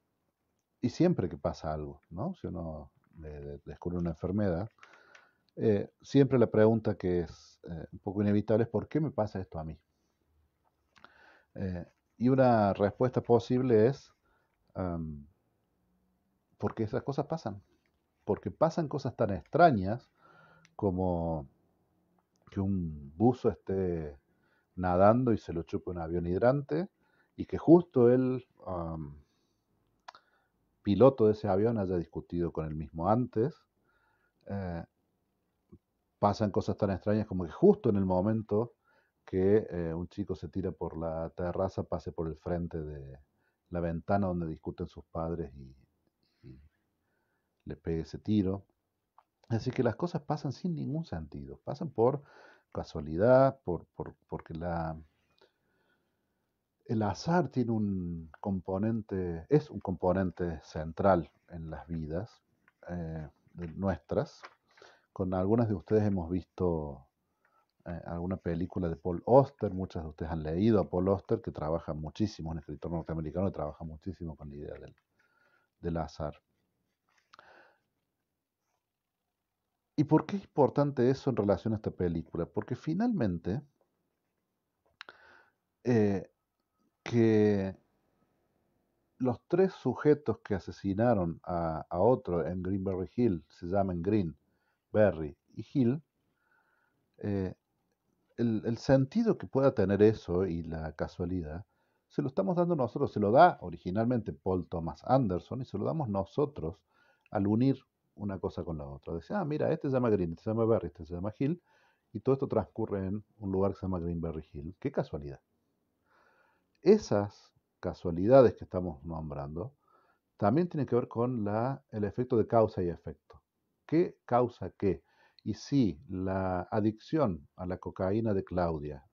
y siempre que pasa algo, ¿no? Si uno descubre una enfermedad, eh, siempre la pregunta que es eh, un poco inevitable es ¿por qué me pasa esto a mí? y una respuesta posible es porque esas cosas pasan, porque pasan cosas tan extrañas como que un buzo esté nadando y se lo chupe un avión hidrante y que justo el piloto de ese avión haya discutido con el mismo antes. Eh, pasan cosas tan extrañas como que justo en el momento que eh, un chico se tira por la terraza, pase por el frente de la ventana donde discuten sus padres y le pegue ese tiro. Así que las cosas pasan sin ningún sentido, pasan por casualidad, por, porque la, el azar tiene un componente, es un componente central en las vidas eh, nuestras. Con algunas de ustedes hemos visto eh, alguna película de Paul Oster, muchas de ustedes han leído a Paul Oster, que trabaja muchísimo, es un escritor norteamericano que trabaja muchísimo con la idea del azar. ¿Y por qué es importante eso en relación a esta película? Porque finalmente, eh, que los tres sujetos que asesinaron a, otro en Greenberry Hill, se llaman Green, Berry y Hill, eh, el, el, sentido que pueda tener eso y la casualidad, se lo estamos dando nosotros, se lo da originalmente Paul Thomas Anderson y se lo damos nosotros al unir una cosa con la otra. Decía, ah, mira, este se llama Green, este se llama Berry, este se llama Hill, y todo esto transcurre en un lugar que se llama Greenberry Hill. ¡Qué casualidad! Esas casualidades que estamos nombrando también tienen que ver con la, el efecto de causa y efecto. ¿Qué causa qué? Y si la adicción a la cocaína de Claudia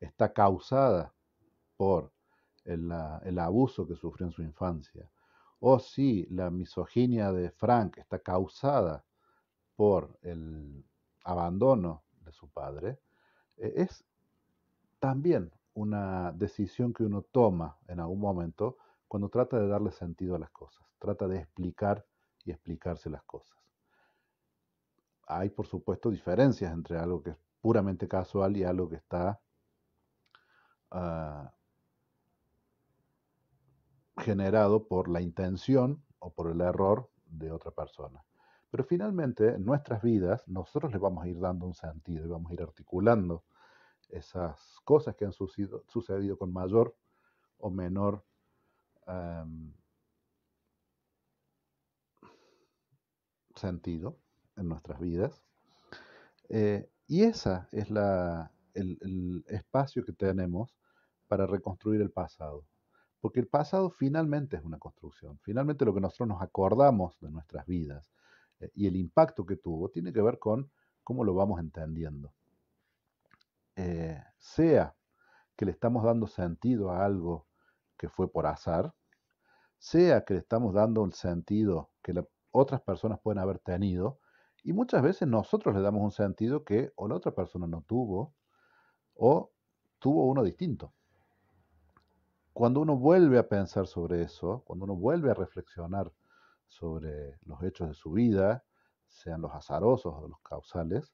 está causada por el, el abuso que sufrió en su infancia, o si la misoginia de Frank está causada por el abandono de su padre, eh, es también una decisión que uno toma en algún momento cuando trata de darle sentido a las cosas, trata de explicar y explicarse las cosas. Hay, por supuesto, diferencias entre algo que es puramente casual y algo que está ah, generado por la intención o por el error de otra persona. Pero finalmente, en nuestras vidas, nosotros le vamos a ir dando un sentido y vamos a ir articulando esas cosas que han sucedido, con mayor o menor em, sentido en nuestras vidas. Eh, y ese es la, el espacio que tenemos para reconstruir el pasado. Porque el pasado finalmente es una construcción. Finalmente lo que nosotros nos acordamos de nuestras vidas eh, y el impacto que tuvo tiene que ver con cómo lo vamos entendiendo. Eh, sea que le estamos dando sentido a algo que fue por azar, sea que le estamos dando un sentido que otras personas pueden haber tenido, y muchas veces nosotros le damos un sentido que o la otra persona no tuvo, o tuvo uno distinto. Cuando uno vuelve a pensar sobre eso, cuando uno vuelve a reflexionar sobre los hechos de su vida, sean los azarosos o los causales,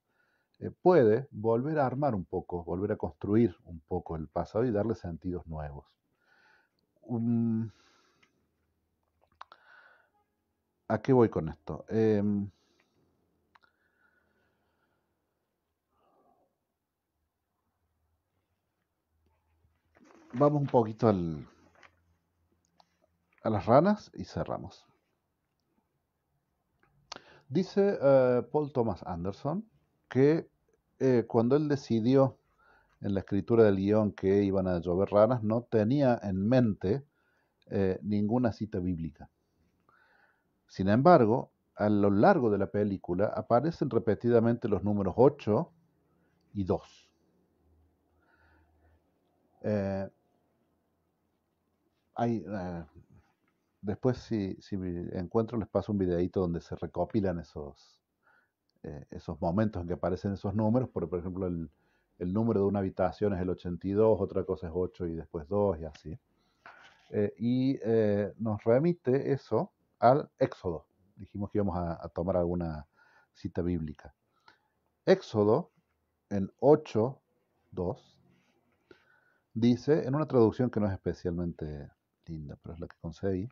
eh, puede volver a armar un poco, volver a construir un poco el pasado y darle sentidos nuevos. Mm. ¿A qué voy con esto? Em, vamos un poquito al, a las ranas y cerramos. Dice eh, Paul Thomas Anderson que eh, cuando él decidió en la escritura del guión que iban a llover ranas, no tenía en mente eh, ninguna cita bíblica. Sin embargo, a lo largo de la película aparecen repetidamente los números 8 y 2 hay, eh, después si, si, encuentro les paso un videito donde se recopilan esos, eh, esos momentos en que aparecen esos números, por ejemplo el, número de una habitación es el 82, otra cosa es 8 y después 2 y así. Eh, y nos remite eso al Éxodo. Dijimos que íbamos a, tomar alguna cita bíblica. Éxodo en 8, 2 dice, en una traducción que no es especialmente pero es la que conseguí.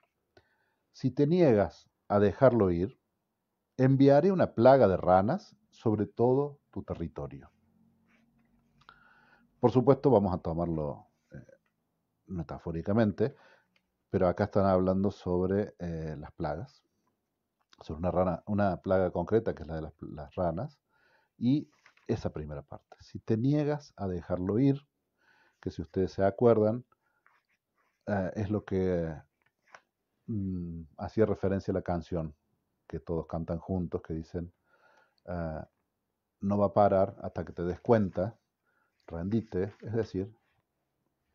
Si te niegas a dejarlo ir, enviaré una plaga de ranas sobre todo tu territorio. Por supuesto, vamos a tomarlo eh, metafóricamente, pero acá están hablando sobre eh, las plagas, sobre una, rana, una plaga concreta que es la de las ranas, y esa primera parte. Si te niegas a dejarlo ir, que si ustedes se acuerdan, eh, es lo que mm, hacía referencia a la canción que todos cantan juntos, que dicen, eh, no va a parar hasta que te des cuenta, rendite, es decir,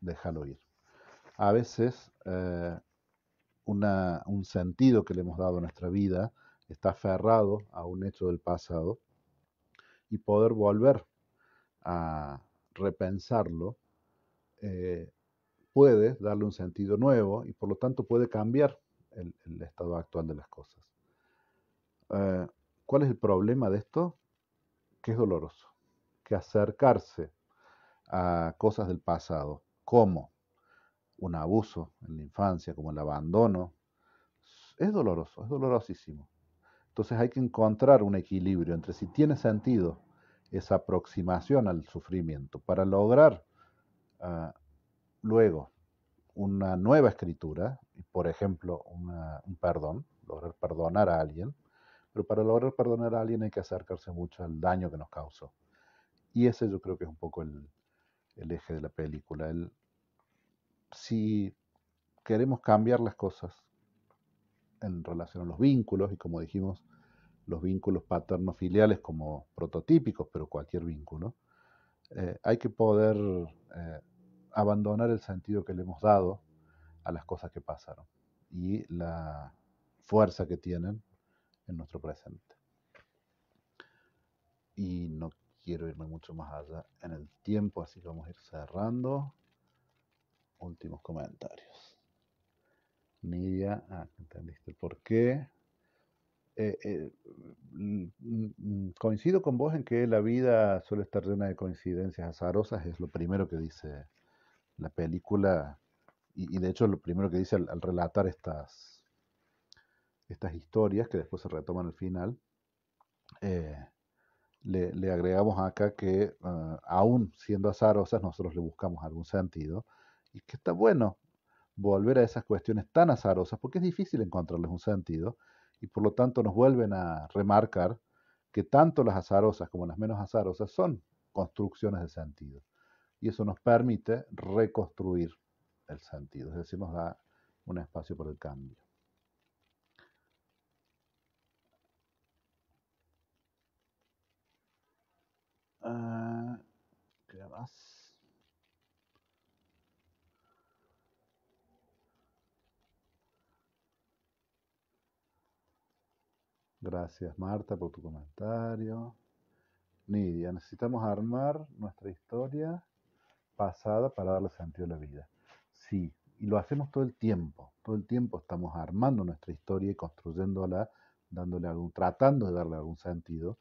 déjalo ir. A veces eh, un sentido que le hemos dado a nuestra vida está aferrado a un hecho del pasado y poder volver a repensarlo puede darle un sentido nuevo y por lo tanto puede cambiar el, estado actual de las cosas. Eh, ¿Cuál es el problema de esto? Que es doloroso, que acercarse a cosas del pasado, como un abuso en la infancia, como el abandono, es doloroso, es dolorosísimo. Entonces hay que encontrar un equilibrio entre si tiene sentido esa aproximación al sufrimiento para lograr ah, luego una nueva escritura, por ejemplo, un perdón, lograr perdonar a alguien, pero para lograr perdonar a alguien hay que acercarse mucho al daño que nos causó. Y ese yo creo que es un poco el, eje de la película. El, si queremos cambiar las cosas en relación a los vínculos, y como dijimos, los vínculos paternos filiales como prototípicos, pero cualquier vínculo, eh, hay que poder eh, abandonar el sentido que le hemos dado a las cosas que pasaron y la fuerza que tienen en nuestro presente. Y no quiero irme mucho más allá en el tiempo, así que vamos a ir cerrando. Últimos comentarios. Nidia, ah, entendiste por qué. Eh, eh, mm, mm, coincido con vos en que la vida suele estar llena de coincidencias azarosas, es lo primero que dice la película, y, de hecho lo primero que dice al, relatar estas, estas historias, que después se retoman al final, eh, le, agregamos acá que aun ah, aún siendo azarosas, nosotros le buscamos algún sentido, y que está bueno volver a esas cuestiones tan azarosas, porque es difícil encontrarles un sentido, y por lo tanto nos vuelven a remarcar que tanto las azarosas como las menos azarosas son construcciones de sentido y eso nos permite reconstruir el sentido, es decir, nos da un espacio para el cambio. Ah, ¿Qué más? Gracias Marta por tu comentario. Nidia, necesitamos armar nuestra historia pasada para darle sentido a la vida. Sí, y lo hacemos todo el tiempo, todo el tiempo estamos armando nuestra historia y construyéndola, dándole algún, tratando de darle algún sentido.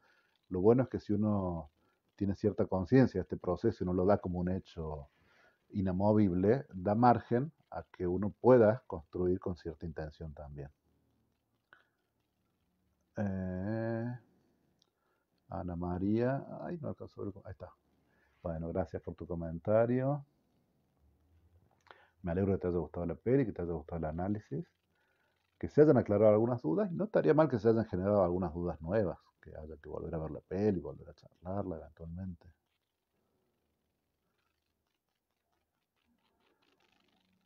Lo bueno es que si uno tiene cierta conciencia de este proceso y no lo da como un hecho inamovible, da margen a que uno pueda construir con cierta intención también. Eh, Ana María, ay, no alcanzó, ahí está. Bueno, gracias por tu comentario. Me alegro de que te haya gustado la peli, que te haya gustado el análisis, que se hayan aclarado algunas dudas. Y no estaría mal que se hayan generado algunas dudas nuevas, que haya que volver a ver la peli, volver a charlarla eventualmente.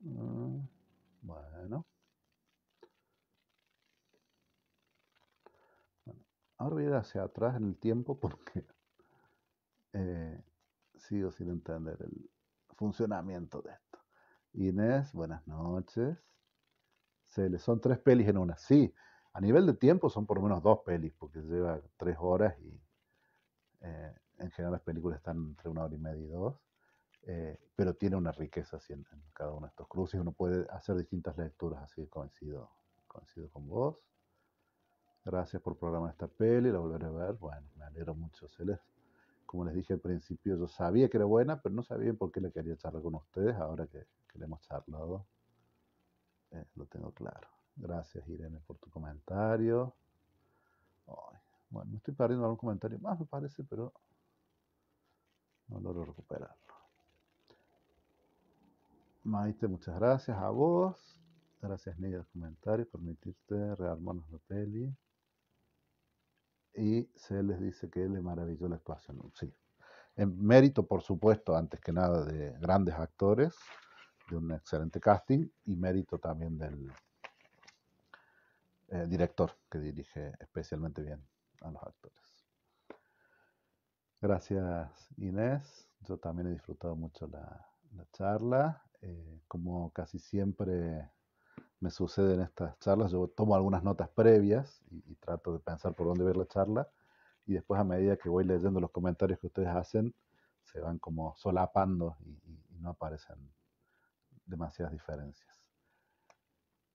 Mm, bueno. bueno. Ahora voy a ir hacia atrás en el tiempo porque sigo sin entender el funcionamiento de esto. Inés, buenas noches. Se son tres pelis en una. Sí, a nivel de tiempo son por lo menos dos pelis, porque lleva tres horas y eh, en general las películas están entre una hora y media y dos. Eh, pero tiene una riqueza en, cada uno de estos cruces. Uno puede hacer distintas lecturas, así que coincido, coincido con vos. Gracias por programar esta peli, la volveré a ver. Bueno, me alegro mucho, Celeste como les dije al principio, yo sabía que era buena, pero no sabía por qué le quería charlar con ustedes. Ahora que, le hemos charlado, eh, lo tengo claro. Gracias, Irene, por tu comentario. bueno, me estoy perdiendo algún comentario más, me parece, pero no logro recuperarlo. Maite, muchas gracias a vos. Gracias, Nigga, por comentarios, permitirte rearmarnos la peli y se les dice que le maravilló la actuación. Sí. En mérito, por supuesto, antes que nada de grandes actores, de un excelente casting y mérito también del eh, director que dirige especialmente bien a los actores. Gracias Inés, yo también he disfrutado mucho la, charla. Eh, como casi siempre me sucede en estas charlas. Yo tomo algunas notas previas y, trato de pensar por dónde ver la charla y después a medida que voy leyendo los comentarios que ustedes hacen, se van como solapando y, no aparecen demasiadas diferencias.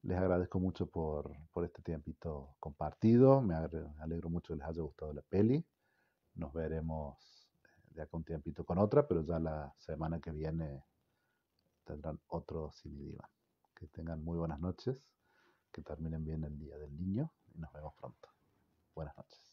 Les agradezco mucho por, este tiempito compartido, me alegro mucho que les haya gustado la peli. Nos veremos de acá un tiempito con otra, pero ya la semana que viene tendrán otro Cine que tengan muy buenas noches, que terminen bien el Día del Niño y nos vemos pronto. Buenas noches.